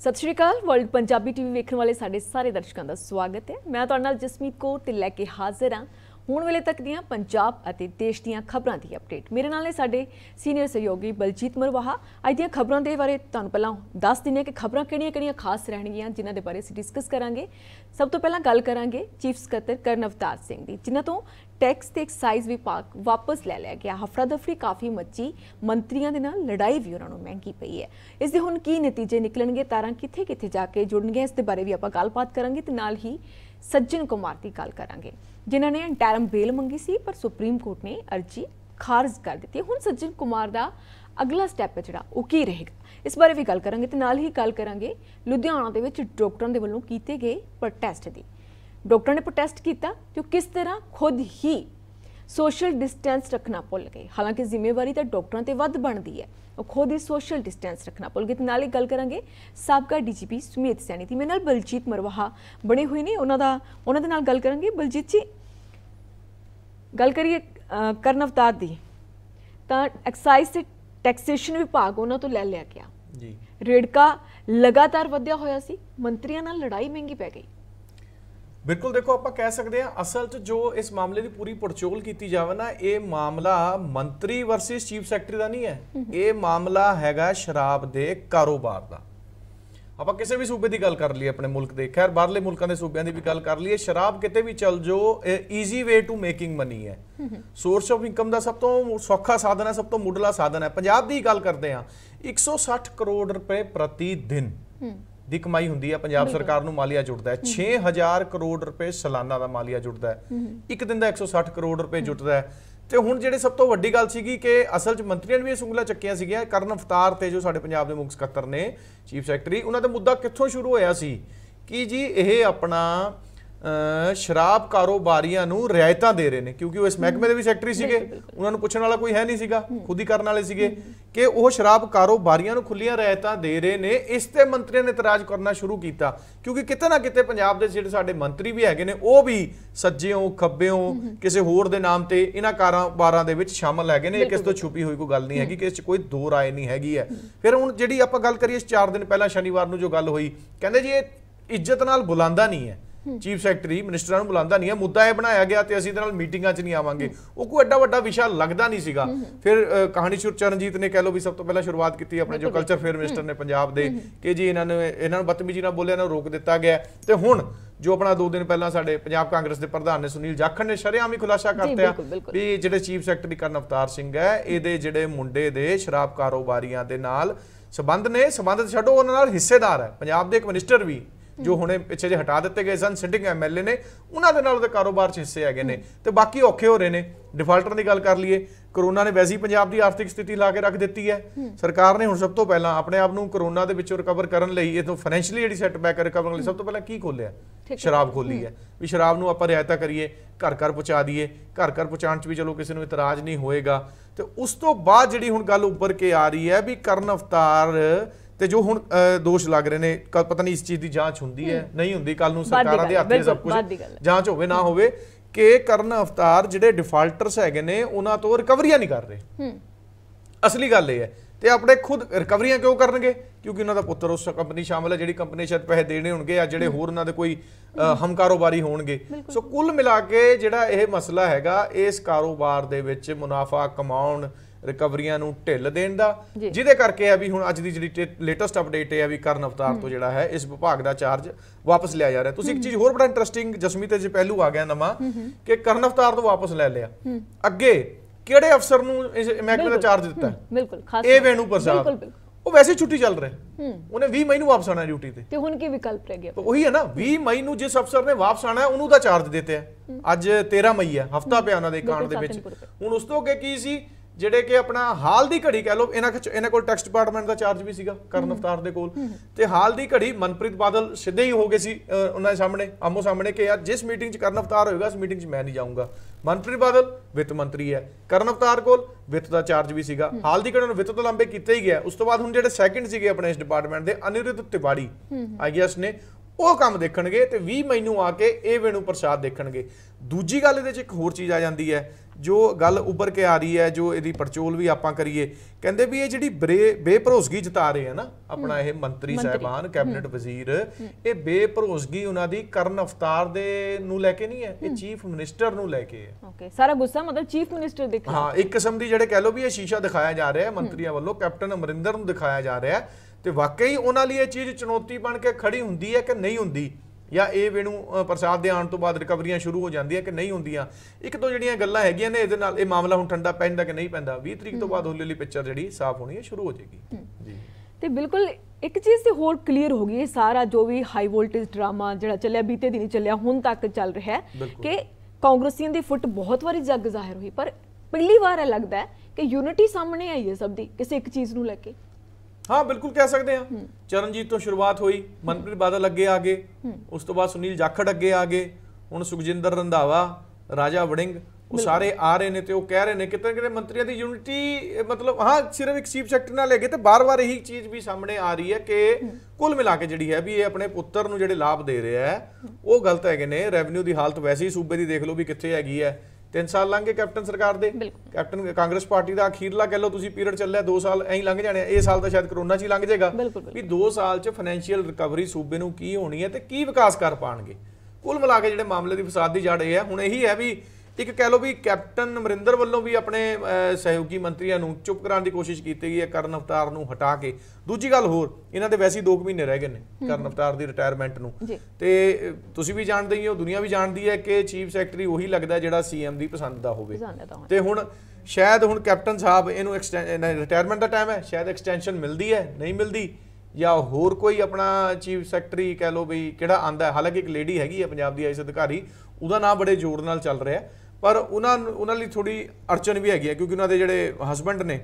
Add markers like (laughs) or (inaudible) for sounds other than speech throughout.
ਸਤਿ ਸ਼੍ਰੀ ਅਕਾਲ ਵਰਲਡ ਪੰਜਾਬੀ ਟੀਵੀ ਵੇਖਣ ਵਾਲੇ ਸਾਡੇ ਸਾਰੇ ਦਰਸ਼ਕਾਂ ਦਾ ਸਵਾਗਤ ਹੈ ਮੈਂ ਤੁਹਾਡੇ ਨਾਲ ਜਸਮੀਤ ਕੌਰ ਤੇ ਲੈ ਕੇ ਹਾਜ਼ਰ ਹਾਂ ਹੁਣ ਵੇਲੇ ਤੱਕ ਦੀਆਂ ਪੰਜਾਬ ਅਤੇ ਦੇਸ਼ ਦੀਆਂ ਖਬਰਾਂ ਦੀ ਅਪਡੇਟ ਮੇਰੇ ਨਾਲ ਨੇ ਸਾਡੇ ਸੀਨੀਅਰ ਸਹਿਯੋਗੀ ਬਲਜੀਤ ਮਰਵਾਹਾ ਅੱਜ ਦੀਆਂ ਖਬਰਾਂ ਦੇ ਬਾਰੇ ਤੁਹਾਨੂੰ ਪਹਿਲਾਂ ਦੱਸ ਦਿੰਨੇ ਕਿ ਖਬਰਾਂ ਕਿਹੜੀਆਂ-ਕਿਹੜੀਆਂ ਖਾਸ ਰਹਿਣਗੀਆਂ ਜਿਨ੍ਹਾਂ ਦੇ ਬਾਰੇ ਅਸੀਂ ਡਿਸਕਸ ਕਰਾਂਗੇ ਸਭ ਤੋਂ ਪਹਿਲਾਂ ਗੱਲ ਕਰਾਂਗੇ ਚੀਫ ਸਕੱਤਰ ਕਰਨ ਅਵਤਾਰ ਸਿੰਘ ਦੀ ਜਿਨ੍ਹਾਂ ਤੋਂ ਟੈਕਸ ਤੇ ਐਕਸਾਈਜ਼ ਵਿਭਾਗ ਵਾਪਸ ਲੈ ਲਿਆ ਗਿਆ ਹਫਰਾ ਦਫਰੀ ਕਾਫੀ ਮੱਚੀ ਮੰਤਰੀਆਂ ਦੇ ਨਾਲ ਲੜਾਈ ਵੀ ਉਹਨਾਂ ਨੂੰ ਮਹਿੰਗੀ ਪਈ ਹੈ ਇਸ ਦੇ ਹੁਣ ਕੀ ਨਤੀਜੇ ਨਿਕਲਣਗੇ ਤਾਰਾਂ ਕਿੱਥੇ ਕਿੱਥੇ ਜਾ ਕੇ ਜੁੜਨਗੇ ਇਸ ਦੇ ਬਾਰੇ ਵੀ ਆਪਾਂ ਗੱਲਬਾਤ ਕਰਾਂਗੇ ਤੇ ਨਾਲ ਹੀ ਸੱਜਣ ਕੁਮਾਰ ਦੀ ਗੱਲ ਕਰਾਂਗੇ ਜਿਨ੍ਹਾਂ ਨੇ ਇੰਟਰਮ ਬੇਲ ਮੰਗੀ ਸੀ ਪਰ ਸੁਪਰੀਮ ਕੋਰਟ ਨੇ ਅਰਜੀ ਖਾਰਜ ਕਰ ਦਿੱਤੀ ਹੁਣ ਸੱਜਣ ਕੁਮਾਰ ਦਾ ਅਗਲਾ ਸਟੈਪ ਹੈ ਜਿਹੜਾ ਉਹ ਕੀ ਰਹੇਗਾ ਇਸ ਬਾਰੇ ਵੀ ਗੱਲ ਕਰਾਂਗੇ ਤੇ ਨਾਲ ਹੀ ਗੱਲ ਕਰਾਂਗੇ ਲੁਧਿਆਣਾ ਦੇ ਵਿੱਚ ਡਾਕਟਰਾਂ ਦੇ ਵੱਲੋਂ ਕੀਤੇ ਗਏ ਪ੍ਰੋਟੈਸਟ ਦੀ ਡਾਕਟਰ ਨੇ ਪ੍ਰੋਟੈਸਟ ਕੀਤਾ ਕਿ ਉਹ ਕਿਸ ਤਰ੍ਹਾਂ ਖੁਦ ਹੀ ਸੋਸ਼ਲ ਡਿਸਟੈਂਸ ਰੱਖਣਾ ਭੁੱਲ ਗਏ ਹਾਲਾਂਕਿ ਜ਼ਿੰਮੇਵਾਰੀ ਤਾਂ ਡਾਕਟਰਾਂ ਤੇ ਵੱਧ ਬਣਦੀ ਹੈ ਉਹ ਖੁਦ ਹੀ ਸੋਸ਼ਲ ਡਿਸਟੈਂਸ ਰੱਖਣਾ ਭੁੱਲ ਗਏ ਤੇ ਨਾਲ ਹੀ ਗੱਲ ਕਰਾਂਗੇ ਸਾਬਕਾ ਡੀਜੀਪੀ ਸੁਮੇਤ ਸੈਣੀ ਦੀ ਮੇਰੇ ਨਾਲ ਬਲਜੀਤ ਮਰਵਾਹਾ ਬਣੇ ਹੋਏ ਨੇ ਉਹਨਾਂ ਦਾ ਉਹਨਾਂ ਦੇ ਨਾਲ ਗੱਲ ਕਰਾਂਗੇ ਬਲਜੀਤ ਜੀ ਗੱਲ ਕਰੀਏ ਕਰਨ ਅਵਤਾਰ ਦੀ ਤਾਂ ਐਕਸਾਈਜ਼ ਤੇ ਟੈਕਸੇਸ਼ਨ ਵਿਭਾਗ ਉਹਨਾਂ ਤੋਂ ਲੈ ਲਿਆ ਗਿਆ ਜੀ ਰੇੜਕਾ ਲਗਾਤਾਰ ਵਧਿਆ ਹੋਇਆ ਸੀ ਮੰਤਰੀਆਂ ਨਾਲ ਲੜਾਈ ਮਹਿੰਗੀ ਪੈ ਗਈ ਬਿਲਕੁਲ ਦੇਖੋ ਆਪਾਂ ਕਹਿ ਸਕਦੇ ਹਾਂ ਅਸਲ 'ਚ ਜੋ ਇਸ ਮਾਮਲੇ ਦੀ ਪੂਰੀ ਪੜਚੋਲ ਕੀਤੀ ਜਾਵੇ ਨਾ ਇਹ ਮਾਮਲਾ ਮੰਤਰੀ ਵਰਸਸ ਚੀਫ ਸੈਕਟਰੀ ਦਾ ਨਹੀਂ ਹੈ ਇਹ ਮਾਮਲਾ ਹੈਗਾ ਸ਼ਰਾਬ ਦੇ ਕਾਰੋਬਾਰ ਦਾ ਆਪਾਂ ਕਿਸੇ ਵੀ ਸੂਬੇ ਦੀ ਗੱਲ ਕਰ ਲਈ ਆਪਣੇ ਮੁਲਕ ਦੇ ਖੈਰ ਬਾਹਰਲੇ ਮੁਲਕਾਂ ਦੇ ਸੂਬਿਆਂ ਦੀ ਵੀ ਗੱਲ ਕਰ ਲਈਏ ਸ਼ਰਾਬ ਕਿਤੇ ਵੀ ਚੱਲ ਜੋ easy way to making money ਹੈ ਸੋਰਸ ਆਫ ਇਨਕਮ ਦਾ ਸਭ ਤੋਂ ਸੌਖਾ ਸਾਧਨ ਹੈ ਸਭ ਤੋਂ ਮੁੱਢਲਾ ਸਾਧਨ ਹੈ ਪੰਜਾਬ ਦੀ ਗੱਲ ਕਰਦੇ ਹਾਂ 160 ਕਰੋੜ ਰੁਪਏ ਪ੍ਰਤੀ ਦਿਨ ਦੀ ਕਮਾਈ ਹੁੰਦੀ ਹੈ ਪੰਜਾਬ ਸਰਕਾਰ ਨੂੰ ਮਾਲੀਆ ਜੁੜਦਾ ਹੈ 6000 ਕਰੋੜ ਰੁਪਏ ਸਾਲਾਨਾ ਦਾ ਮਾਲੀਆ ਜੁੜਦਾ ਹੈ ਇੱਕ ਦਿਨ ਦਾ 160 ਕਰੋੜ ਰੁਪਏ ਜੁੜਦਾ ਹੈ ਤੇ ਹੁਣ ਜਿਹੜੇ ਸਭ ਤੋਂ ਵੱਡੀ ਗੱਲ ਸੀਗੀ ਕਿ ਅਸਲ 'ਚ ਮੰਤਰੀਆਂ ਨੇ ਵੀ ਇਹ ਸੁਗਲਾ ਚੱਕਿਆ ਸੀਗਾ ਕਰਨ ਅਫਤਾਰ ਤੇ ਜੋ ਸਾਡੇ ਪੰਜਾਬ ਦੇ ਮੁੱਖ ਸਕੱਤਰ ਨੇ ਚੀਫ ਸੈਕਟਰੀ ਉਹਨਾਂ ਦਾ ਮੁੱਦਾ ਕਿੱਥੋਂ ਸ਼ੁਰੂ ਹੋਇਆ ਸੀ ਕਿ ਜੀ ਇਹ ਆਪਣਾ ਸ਼ਰਾਬ ਕਾਰੋਬਾਰੀਆਂ ਨੂੰ ਰਿਆਇਤਾਂ ਦੇ ਰਹੇ ਨੇ ਕਿਉਂਕਿ ਉਹ ਇਸ ਮਹਿਕਮੇ ਦੇ ਵੀ ਸੈਕਟਰੀ ਸੀਗੇ ਉਹਨਾਂ ਨੂੰ ਪੁੱਛਣ ਵਾਲਾ ਕੋਈ ਹੈ ਨਹੀਂ ਸੀਗਾ ਖੁਦ ਹੀ ਕਰਨ ਵਾਲੇ ਸੀਗੇ ਕਿ ਉਹ ਸ਼ਰਾਬ ਕਾਰੋਬਾਰੀਆਂ ਨੂੰ ਖੁੱਲੀਆਂ ਰਿਆਇਤਾਂ ਦੇ ਰਹੇ ਨੇ ਇਸ ਤੇ ਮੰਤਰੀਆਂ ਨੇ ਇਤਰਾਜ਼ ਕਰਨਾ ਸ਼ੁਰੂ ਕੀਤਾ ਕਿਉਂਕਿ ਕਿਤੇ ਨਾ ਕਿਤੇ ਪੰਜਾਬ ਦੇ ਜਿਹੜੇ ਸਾਡੇ ਮੰਤਰੀ ਵੀ ਹੈਗੇ ਨੇ ਉਹ ਵੀ ਸੱਜਿਓਂ ਖੱਬਿਓਂ ਕਿਸੇ ਹੋਰ ਦੇ ਨਾਮ ਤੇ ਇਹਨਾਂ ਕਾਰੋਬਾਰਾਂ ਦੇ ਵਿੱਚ ਸ਼ਾਮਲ ਹੈਗੇ ਨੇ ਕਿਸ ਤੋਂ ਛੁਪੀ ਹੋਈ ਕੋਈ ਗੱਲ ਨਹੀਂ ਹੈਗੀ ਕਿ ਇਸ 'ਚ ਕੋਈ ਦੋ ਰਾਏ ਨਹੀਂ ਹੈਗੀ ਹੈ ਫਿਰ ਹੁਣ ਜਿਹੜੀ ਆਪਾਂ ਗੱਲ ਕਰੀਏ 4 ਦਿਨ ਪਹਿਲਾਂ ਸ਼ਨੀਵਾਰ ਨੂੰ ਜੋ ਗੱਲ ਹੋਈ ਕਹਿੰਦੇ ਜੀ ਇਹ ਇੱਜ਼ਤ ਨਾਲ ਬੁਲਾਉਂਦਾ ਨਹੀਂ ਹੈ ਚੀਫ ਸੈਕਟਰੀ ਮਿਨਿਸਟਰਾਂ ਨੂੰ ਬੁਲਾਉਂਦਾ ਨਹੀਂ ਹੈ ਮੁੱਦਾ ਇਹ ਬਣਾਇਆ ਗਿਆ ਤੇ ਅਸੀਂ ਇਹਦੇ ਨਾਲ ਮੀਟਿੰਗਾਂ 'ਚ ਨਹੀਂ ਆਵਾਂਗੇ ਉਹ ਕੋਈ ਐਡਾ ਵੱਡਾ ਵਿਸ਼ਾ ਲੱਗਦਾ ਨਹੀਂ ਸੀਗਾ ਫਿਰ ਕਹਾਣੀ ਸ਼ੁਰ ਚਰਨਜੀਤ ਨੇ ਕਹਿ ਲੋ ਵੀ ਸਭ ਤੋਂ ਪਹਿਲਾਂ ਸ਼ੁਰੂਆਤ ਕੀਤੀ ਆਪਣੇ ਜੋ ਕਲਚਰ ਫੇਅਰ ਮਿਨਿਸਟਰ ਨੇ ਪੰਜਾਬ ਦੇ ਕਿ ਜੀ ਇਹਨਾਂ ਨੇ ਇਹਨਾਂ ਨੂੰ ਬਤਮੀਜੀ ਨਾਲ ਬੋਲਿਆ ਨਾ ਰੋਕ ਦਿੱਤਾ ਗਿਆ ਤੇ ਹੁਣ ਜੋ ਆਪਣਾ 2 ਦਿਨ ਪਹਿਲਾਂ ਸਾਡੇ ਪੰਜਾਬ ਕਾਂਗਰਸ ਦੇ ਪ੍ਰਧਾਨ ਨੇ ਸੁਨੀਲ ਜਾਖੜ ਨੇ ਸ਼ਰਿਆਮ ਹੀ ਖੁਲਾਸਾ ਕਰਤਿਆ ਵੀ ਜਿਹੜੇ ਚੀਫ ਸੈਕਟਰੀ ਕਰਨ ਅਵਤਾਰ ਸਿੰਘ ਹੈ ਇਹਦੇ ਜਿਹੜੇ ਮੁੰਡੇ ਦੇ ਸ਼ਰਾਬ ਕਾਰੋਬਾਰੀਆਂ ਦੇ ਨਾਲ ਸਬੰਧ ਨੇ ਸਬੰਧ ਛੱਡੋ ਉਹਨਾਂ ਨਾਲ ਹਿੱਸੇਦਾਰ ਹੈ ਪੰਜਾਬ ਦੇ ਇੱਕ ਮਿਨਿਸਟਰ ਵੀ ਜੋ ਹੁਣੇ ਪਿੱਛੇ ਜੇ ਹਟਾ ਦਿੱਤੇ ਗਏ ਸਨ ਸਿਟਿੰਗ ਐਮਐਲਏ ਨੇ ਉਹਨਾਂ ਦੇ ਨਾਲ ਉਹਦੇ ਕਾਰੋਬਾਰ 'ਚ ਹਿੱਸੇ ਹੈਗੇ ਨੇ ਤੇ ਬਾਕੀ ਔਖੇ ਹੋ ਰਹੇ ਨੇ ਡਿਫਾਲਟਰ ਦੀ ਗੱਲ ਕਰ ਲਈਏ ਕਰੋਨਾ ਨੇ ਵੈਸੀ ਪੰਜਾਬ ਦੀ ਆਰਥਿਕ ਸਥਿਤੀ ਲਾ ਕੇ ਰੱਖ ਦਿੱਤੀ ਹੈ ਸਰਕਾਰ ਨੇ ਹੁਣ ਸਭ ਤੋਂ ਪਹਿਲਾਂ ਆਪਣੇ ਆਪ ਨੂੰ ਕਰੋਨਾ ਦੇ ਵਿੱਚੋਂ ਰਿਕਵਰ ਕਰਨ ਲਈ ਇਹ ਤੋਂ ਫਾਈਨੈਂਸ਼ੀਅਲੀ ਜਿਹੜੀ ਸੈਟਬੈਕ ਰਿਕਵਰ ਲਈ ਸਭ ਤੋਂ ਪਹਿਲਾਂ ਕੀ ਖੋਲਿਆ ਸ਼ਰਾਬ ਖੋਲੀ ਹੈ ਵੀ ਸ਼ਰਾਬ ਨੂੰ ਆਪਾਂ ਰਿਆਇਤਾ ਕਰੀਏ ਘਰ ਘਰ ਪਹੁੰਚਾ ਦਈਏ ਘਰ ਘਰ ਪਹੁੰਚਾਉਣ 'ਚ ਵੀ ਚਲੋ ਕਿਸੇ ਨੂੰ ਇਤਰਾਜ਼ ਨਹੀਂ ਹੋਏਗਾ ਤੇ ਉਸ ਤੋਂ ਬਾਅਦ ਜਿਹੜੀ ਹੁਣ ਗੱਲ ਉੱਪਰ ਕੇ ਆ ਰਹੀ ਹੈ ਵੀ ਕਰਨ ਅਵਤਾਰ ਤੇ ਜੋ ਹੁਣ ਦੋਸ਼ ਲੱਗ ਰਹੇ ਨੇ ਪਤਾ ਨਹੀਂ ਇਸ ਚੀਜ਼ ਦੀ ਜਾਂਚ ਹੁੰਦੀ ਹੈ ਨਹੀਂ ਹੁੰਦੀ ਕੱਲ ਨੂੰ ਸਰਕਾਰਾਂ ਦੇ ਹੱਥੇ ਸਭ ਕੁਝ ਜਾਂਚ ਹੋਵੇ ਨਾ ਹੋਵੇ ਕਿ ਕਰਨ ਅਵਤਾਰ ਜਿਹੜੇ ਡਿਫਾਲਟਰਸ ਹੈਗੇ ਨੇ ਉਹਨਾਂ ਤੋਂ ਰਿਕਵਰੀਆਂ ਨਹੀਂ ਕਰ ਰਹੇ ਅਸਲੀ ਗੱਲ ਇਹ ਹੈ ਤੇ ਆਪਣੇ ਖੁਦ ਰਿਕਵਰੀਆਂ ਕਿਉਂ ਕਰਨਗੇ ਕਿਉਂਕਿ ਉਹਨਾਂ ਦਾ ਪੁੱਤਰ ਉਸ ਕੰਪਨੀ ਸ਼ਾਮਲ ਹੈ ਜਿਹੜੀ ਕੰਪਨੀ ਸ਼ਾਇਦ ਪੈਸੇ ਦੇਣੇ ਹੋਣਗੇ ਜਾਂ ਜਿਹੜੇ ਹੋਰ ਉਹਨਾਂ ਦੇ ਕੋਈ ਹਮ ਕਾਰੋਬਾਰੀ ਹੋਣਗੇ ਸੋ ਕੁੱਲ ਮਿਲਾ ਕੇ ਜਿਹੜਾ ਇਹ ਮਸਲਾ ਹੈਗਾ ਇਸ ਕਾਰੋਬਾਰ ਦੇ ਵਿੱਚ ਮੁਨਾਫਾ ਕਮਾਉਣ ਰਿਕਵਰੀਆਂ ਨੂੰ ਢਿੱਲ ਦੇਣ ਦਾ ਜਿਹਦੇ ਕਰਕੇ ਆ ਵੀ ਹੁਣ ਅੱਜ ਦੀ ਜਿਹੜੀ ਲੇਟੈਸਟ ਅਪਡੇਟ ਹੈ ਵੀ ਕਰਨ ਅਵਤਾਰ ਤੋਂ ਜਿਹੜਾ ਹੈ ਇਸ ਵਿਭਾਗ ਦਾ ਚਾਰਜ ਵਾਪਸ ਲਿਆ ਜਾ ਰਿਹਾ ਤੁਸੀਂ ਇੱਕ ਚੀਜ਼ ਹੋਰ ਬੜਾ ਇੰਟਰਸਟਿੰਗ ਜਸਮੀਤ ਜੀ ਪਹਿਲੂ ਆ ਗਿਆ ਨਵਾਂ ਕਿ ਕਰਨ ਅਵਤਾਰ ਤੋਂ ਵਾਪਸ ਲੈ ਲਿਆ ਅੱਗੇ ਕਿਹੜੇ ਅਫਸਰ ਨੂੰ ਇਸ ਮਹਿਕਮੇ ਦਾ ਚਾਰਜ ਦਿੱਤਾ ਬਿਲਕੁਲ ਖਾਸ ਇਹ ਵੇਣੂ ਪ੍ਰਸਾਦ ਉਹ ਵੈਸੇ ਛੁੱਟੀ ਚੱਲ ਰਿਹਾ ਉਹਨੇ 20 ਮਈ ਨੂੰ ਵਾਪਸ ਆਣਾ ਡਿਊਟੀ ਤੇ ਤੇ ਹੁਣ ਕੀ ਵਿਕਲਪ ਰਹਿ ਗਿਆ ਉਹੀ ਹੈ ਨਾ 20 ਮਈ ਨੂੰ ਜਿਸ ਅਫਸਰ ਨੇ ਵਾਪਸ ਆਣਾ ਉਹਨੂੰ ਦਾ ਚਾਰਜ ਦਿੱਤੇ ਅੱਜ 13 ਮਈ ਹੈ ਹਫਤਾ ਪਿਆ ਉਹਨਾਂ ਦੇ ਕਾਂਡ ਦੇ ਵਿੱਚ ਹੁਣ ਉਸ ਤੋਂ ਅੱਗੇ ਕੀ ਸੀ ਜਿਹੜੇ ਕਿ ਆਪਣਾ ਹਾਲ ਦੀ ਘੜੀ ਕਹਿ ਲੋ ਇਹਨਾਂ ਇਹਨਾਂ ਕੋਲ ਟੈਕਸ ਡਿਪਾਰਟਮੈਂਟ ਦਾ ਚਾਰਜ ਵੀ ਸੀਗਾ ਕਰਨ ਅਫਤਾਰ ਦੇ ਕੋਲ ਤੇ ਹਾਲ ਦੀ ਘੜੀ ਮਨਪ੍ਰੀਤ ਬਾਦਲ ਸਿੱਧੇ ਹੀ ਹੋ ਗਏ ਸੀ ਉਹਨਾਂ ਦੇ ਸਾਹਮਣੇ ਆਮੋ ਸਾਹਮਣੇ ਕਿ ਯਾਰ ਜਿਸ ਮੀਟਿੰਗ 'ਚ ਕਰਨ ਅਫਤਾਰ ਹੋਏਗਾ ਇਸ ਮੀਟਿੰਗ 'ਚ ਮੈਂ ਨਹੀਂ ਜਾਊਂਗਾ ਮਨਪ੍ਰੀਤ ਬਾਦਲ ਵਿੱਤ ਮੰਤਰੀ ਹੈ ਕਰਨ ਅਫਤਾਰ ਕੋਲ ਵਿੱਤ ਦਾ ਚਾਰਜ ਵੀ ਸੀਗਾ ਹਾਲ ਦੀ ਘੜੀ ਨੂੰ ਵਿੱਤ ਤੋਂ ਲੰਬੇ ਕੀਤਾ ਹੀ ਗਿਆ ਉਸ ਤੋਂ ਬਾਅਦ ਹੁਣ ਜਿਹੜੇ ਸੈਕੰਡ ਸੀਗੇ ਆਪਣੇ ਇਸ ਡਿਪਾਰਟਮੈਂਟ ਦੇ ਅਨਿਰੁੱਧ ਤਿਵਾੜੀ ਆਈ ਗੈਸ ਨੇ ਉਹ ਕੰਮ ਦੇਖਣਗੇ ਤੇ 20 ਮੈਨੂੰ ਆ ਕੇ ਇਹ ਵੇਣੂ ਪ੍ਰਸਾਦ ਦੇਖਣਗੇ ਦੂਜੀ ਗੱਲ ਇਹਦੇ 'ਚ ਇੱਕ ਹੋਰ ਚੀਜ਼ ਆ ਜਾਂਦੀ ਹੈ ਜੋ ਗੱਲ ਉੱਪਰ ਕੇ ਆ ਰਹੀ ਹੈ ਜੋ ਇਹਦੀ ਪਰਚੋਲ ਵੀ ਆਪਾਂ ਕਰੀਏ ਕਹਿੰਦੇ ਵੀ ਇਹ ਜਿਹੜੀ ਬੇਭਰੋਸਗੀ ਜਤਾ ਰਹੇ ਆ ਨਾ ਆਪਣਾ ਇਹ ਮੰਤਰੀ ਸਹਿਬਾਨ ਕੈਬਨਿਟ ਵਜ਼ੀਰ ਇਹ ਬੇਭਰੋਸਗੀ ਉਹਨਾਂ ਦੀ ਕਰਨ ਅਫਤਾਰ ਦੇ ਨੂੰ ਲੈ ਕੇ ਨਹੀਂ ਹੈ ਇਹ ਚੀਫ ਮਿਨਿਸਟਰ ਨੂੰ ਲੈ ਕੇ ਹੈ ਓਕੇ ਸਾਰਾ ਗੁੱਸਾ ਮਤਲਬ ਚੀਫ ਮਿਨਿਸਟਰ ਦਿਖਾ ਹਾਂ ਇੱਕ ਕਿਸਮ ਦੀ ਜਿਹੜੇ ਕਹਿ ਲੋ ਵੀ ਇਹ ਸ਼ੀਸ਼ਾ ਦਿਖਾਇਆ ਜਾ ਰਿਹਾ ਹੈ ਮੰਤਰੀਆਂ ਵੱਲੋਂ ਕੈਪਟਨ ਅਮਰਿੰਦਰ ਨੂੰ ਦਿਖਾਇਆ ਜਾ ਰਿਹਾ ਹੈ ਤੇ ਵਾਕਈ ਉਹਨਾਂ ਲਈ ਇਹ ਚੀਜ਼ ਚੁਣੌਤੀ ਬਣ ਕੇ ਖੜੀ ਹੁੰਦੀ ਹੈ ਕਿ ਨਹੀਂ ਹੁੰਦੀ ਜਾਂ ਇਹ ਵੇਣੂ ਪ੍ਰਸਾਦ ਦੇ ਆਉਣ ਤੋਂ ਬਾਅਦ ਰਿਕਵਰੀਆਂ ਸ਼ੁਰੂ ਹੋ ਜਾਂਦੀਆਂ ਕਿ ਨਹੀਂ ਹੁੰਦੀਆਂ ਇੱਕ ਤੋਂ ਜਿਹੜੀਆਂ ਗੱਲਾਂ ਹੈਗੀਆਂ ਨੇ ਇਹਦੇ ਨਾਲ ਇਹ ਮਾਮਲਾ ਹੁਣ ਠੰਡਾ ਪੈਂਦਾ ਕਿ ਨਹੀਂ ਪੈਂਦਾ 20 ਤਰੀਕ ਤੋਂ ਬਾਅਦ ਹੌਲੀ ਹੌਲੀ ਪਿਕਚਰ ਜਿਹੜੀ ਸਾਫ਼ ਹੋਣੀ ਹੈ ਸ਼ੁਰੂ ਹੋ ਜਾਏਗੀ ਜੀ ਤੇ ਬਿਲਕੁਲ ਇੱਕ ਚੀਜ਼ ਤੇ ਹੋਰ ਕਲੀਅਰ ਹੋ ਗਈ ਇਹ ਸਾਰਾ ਜੋ ਵੀ ਹਾਈ ਵੋਲਟੇਜ ਡਰਾਮਾ ਜਿਹੜਾ ਚੱਲਿਆ ਬੀਤੇ ਦਿਨੀ ਚੱਲਿਆ ਹੁਣ ਤੱਕ ਚੱਲ ਰਿਹਾ ਹੈ ਕਿ ਕਾਂਗਰਸੀਆਂ ਦੀ ਫੁੱਟ ਬਹੁਤ ਵਾਰੀ ਜੱਗ ਜ਼ਾਹਿਰ ਹੋਈ ਪਰ ਪਹਿਲੀ ਵਾਰ ਇਹ ਲੱਗਦਾ ਹੈ ਕਿ ਯੂਨਿਟੀ ਸਾਹਮਣੇ ਆਈ ਹੈ ਸਭ ਦੀ ਕਿਸੇ ਇੱਕ ਚੀਜ਼ ਨੂੰ ਲੈ ਕੇ ਹਾਂ ਬਿਲਕੁਲ ਕਹਿ ਸਕਦੇ ਹਾਂ ਚਰਨਜੀਤ ਤੋਂ ਸ਼ੁਰੂਆਤ ਹੋਈ ਮਨਪ੍ਰੀਤ ਬਾਦਲ ਅੱਗੇ ਆ ਗਏ ਉਸ ਤੋਂ ਬਾਅਦ ਸੁਨੀਲ ਜਾਖੜ ਅੱਗੇ ਆ ਗਏ ਹੁਣ ਸੁਖਜਿੰਦਰ ਰੰਧਾਵਾ ਰਾਜਾ ਵੜਿੰਗ ਉਹ ਸਾਰੇ ਆ ਰਹੇ ਨੇ ਤੇ ਉਹ ਕਹਿ ਰਹੇ ਨੇ ਕਿਤੇ ਕਿਤੇ ਮੰਤਰੀਆਂ ਦੀ ਯੂਨਿਟੀ ਮਤਲਬ ਹਾਂ ਸਿਰਫ ਇੱਕ ਚੀਫ ਸੈਕਟਰ ਨਾਲ ਲੱਗੇ ਤੇ ਬਾਰ-ਬਾਰ ਇਹੀ ਚੀਜ਼ ਵੀ ਸਾਹਮਣੇ ਆ ਰਹੀ ਹੈ ਕਿ ਕੁੱਲ ਮਿਲਾ ਕੇ ਜਿਹੜੀ ਹੈ ਵੀ ਇਹ ਆਪਣੇ ਪੁੱਤਰ ਨੂੰ ਜਿਹੜੇ ਲਾਭ ਦੇ ਰਿਹਾ ਹੈ ਉਹ ਗਲਤ ਹੈਗੇ ਨੇ ਰੈਵਨਿਊ ਦੀ ਹਾਲਤ ਵੈਸੇ ਹੀ ਸੂਬੇ ਦੀ ਦੇਖ ਲਓ ਵੀ ਕਿੱਥੇ ਹੈਗੀ ਹੈ 3 ਸਾਲ ਲੰਘ ਗਏ ਕੈਪਟਨ ਸਰਕਾਰ ਦੇ ਕੈਪਟਨ ਕਾਂਗਰਸ ਪਾਰਟੀ ਦਾ ਅਖੀਰਲਾ ਕਹਿ ਲਓ ਤੁਸੀਂ ਪੀਰੀਅਡ ਚੱਲਿਆ 2 ਸਾਲ ਐਂ ਲੰਘ ਜਾਣੇ ਇਹ ਸਾਲ ਤਾਂ ਸ਼ਾਇਦ ਕਰੋਨਾ 'ਚ ਹੀ ਲੰਘ ਜਾਏਗਾ ਵੀ 2 ਸਾਲ 'ਚ ਫਾਈਨੈਂਸ਼ੀਅਲ ਰਿਕਵਰੀ ਸੂਬੇ ਨੂੰ ਕੀ ਹੋਣੀ ਹੈ ਤੇ ਕੀ ਵਿਕਾਸ ਕਰ ਪਾਣਗੇ ਕੁੱਲ ਮਿਲਾ ਕੇ ਜਿਹੜੇ ਮਾਮਲੇ ਦੀ ਫਸਾਦ ਦੀ ਜੜ ਇਹ ਹੈ ਹੁਣ ਇਹੀ ਹੈ ਵੀ ਇੱਕ ਕਹਿ ਲੋ ਵੀ ਕੈਪਟਨ ਅਮਰਿੰਦਰ ਵੱਲੋਂ ਵੀ ਆਪਣੇ ਸਹਿਯੋਗੀ ਮੰਤਰੀਆਂ ਨੂੰ ਚੁੱਪ ਕਰਾਉਣ ਦੀ ਕੋਸ਼ਿਸ਼ ਕੀਤੀ ਗਈ ਹੈ ਕਰਨ ਅਵਤਾਰ ਨੂੰ ਹਟਾ ਕੇ ਦੂਜੀ ਗੱਲ ਹੋਰ ਇਹਨਾਂ ਦੇ ਵੈਸੇ 2 ਮਹੀਨੇ ਰਹਿ ਗਏ ਨੇ ਕਰਨ ਅਵਤਾਰ ਦੀ ਰਿਟਾਇਰਮੈਂਟ ਨੂੰ ਤੇ ਤੁਸੀਂ ਵੀ ਜਾਣਦੇ ਹੀ ਹੋ ਦੁਨੀਆ ਵੀ ਜਾਣਦੀ ਹੈ ਕਿ ਚੀਫ ਸੈਕਟਰੀ ਉਹੀ ਲੱਗਦਾ ਜਿਹੜਾ ਸੀਐਮ ਦੀ ਪਸੰਦ ਦਾ ਹੋਵੇ ਤੇ ਹੁਣ ਸ਼ਾਇਦ ਹੁਣ ਕੈਪਟਨ ਸਾਹਿਬ ਇਹਨੂੰ ਰਿਟਾਇਰਮੈਂਟ ਦਾ ਟਾਈਮ ਹੈ ਸ਼ਾਇਦ ਐਕਸਟੈਂਸ਼ਨ ਮਿਲਦੀ ਹੈ ਨਹੀਂ ਮਿਲਦੀ ਜਾਂ ਹੋਰ ਕੋਈ ਆਪਣਾ ਚੀਫ ਸੈਕਟਰੀ ਕਹਿ ਲੋ ਵੀ ਕਿਹੜਾ ਆਂਦਾ ਹਾਲਾਂਕਿ ਇੱਕ ਲੇਡੀ ਹੈਗੀ ਹੈ ਪੰਜਾਬ ਦੀ ਆਈਐਸ ਅਧਿਕਾਰੀ ਉਹਦਾ ਨਾਮ ਬੜੇ ਜ਼ੋਰ ਨਾਲ ਚੱਲ ਰਿਹਾ ਪਰ ਉਹਨਾਂ ਉਹਨਾਂ ਲਈ ਥੋੜੀ ਅੜਚਨ ਵੀ ਹੈਗੀ ਹੈ ਕਿਉਂਕਿ ਉਹਨਾਂ ਦੇ ਜਿਹੜੇ ਹਸਬੰਡ ਨੇ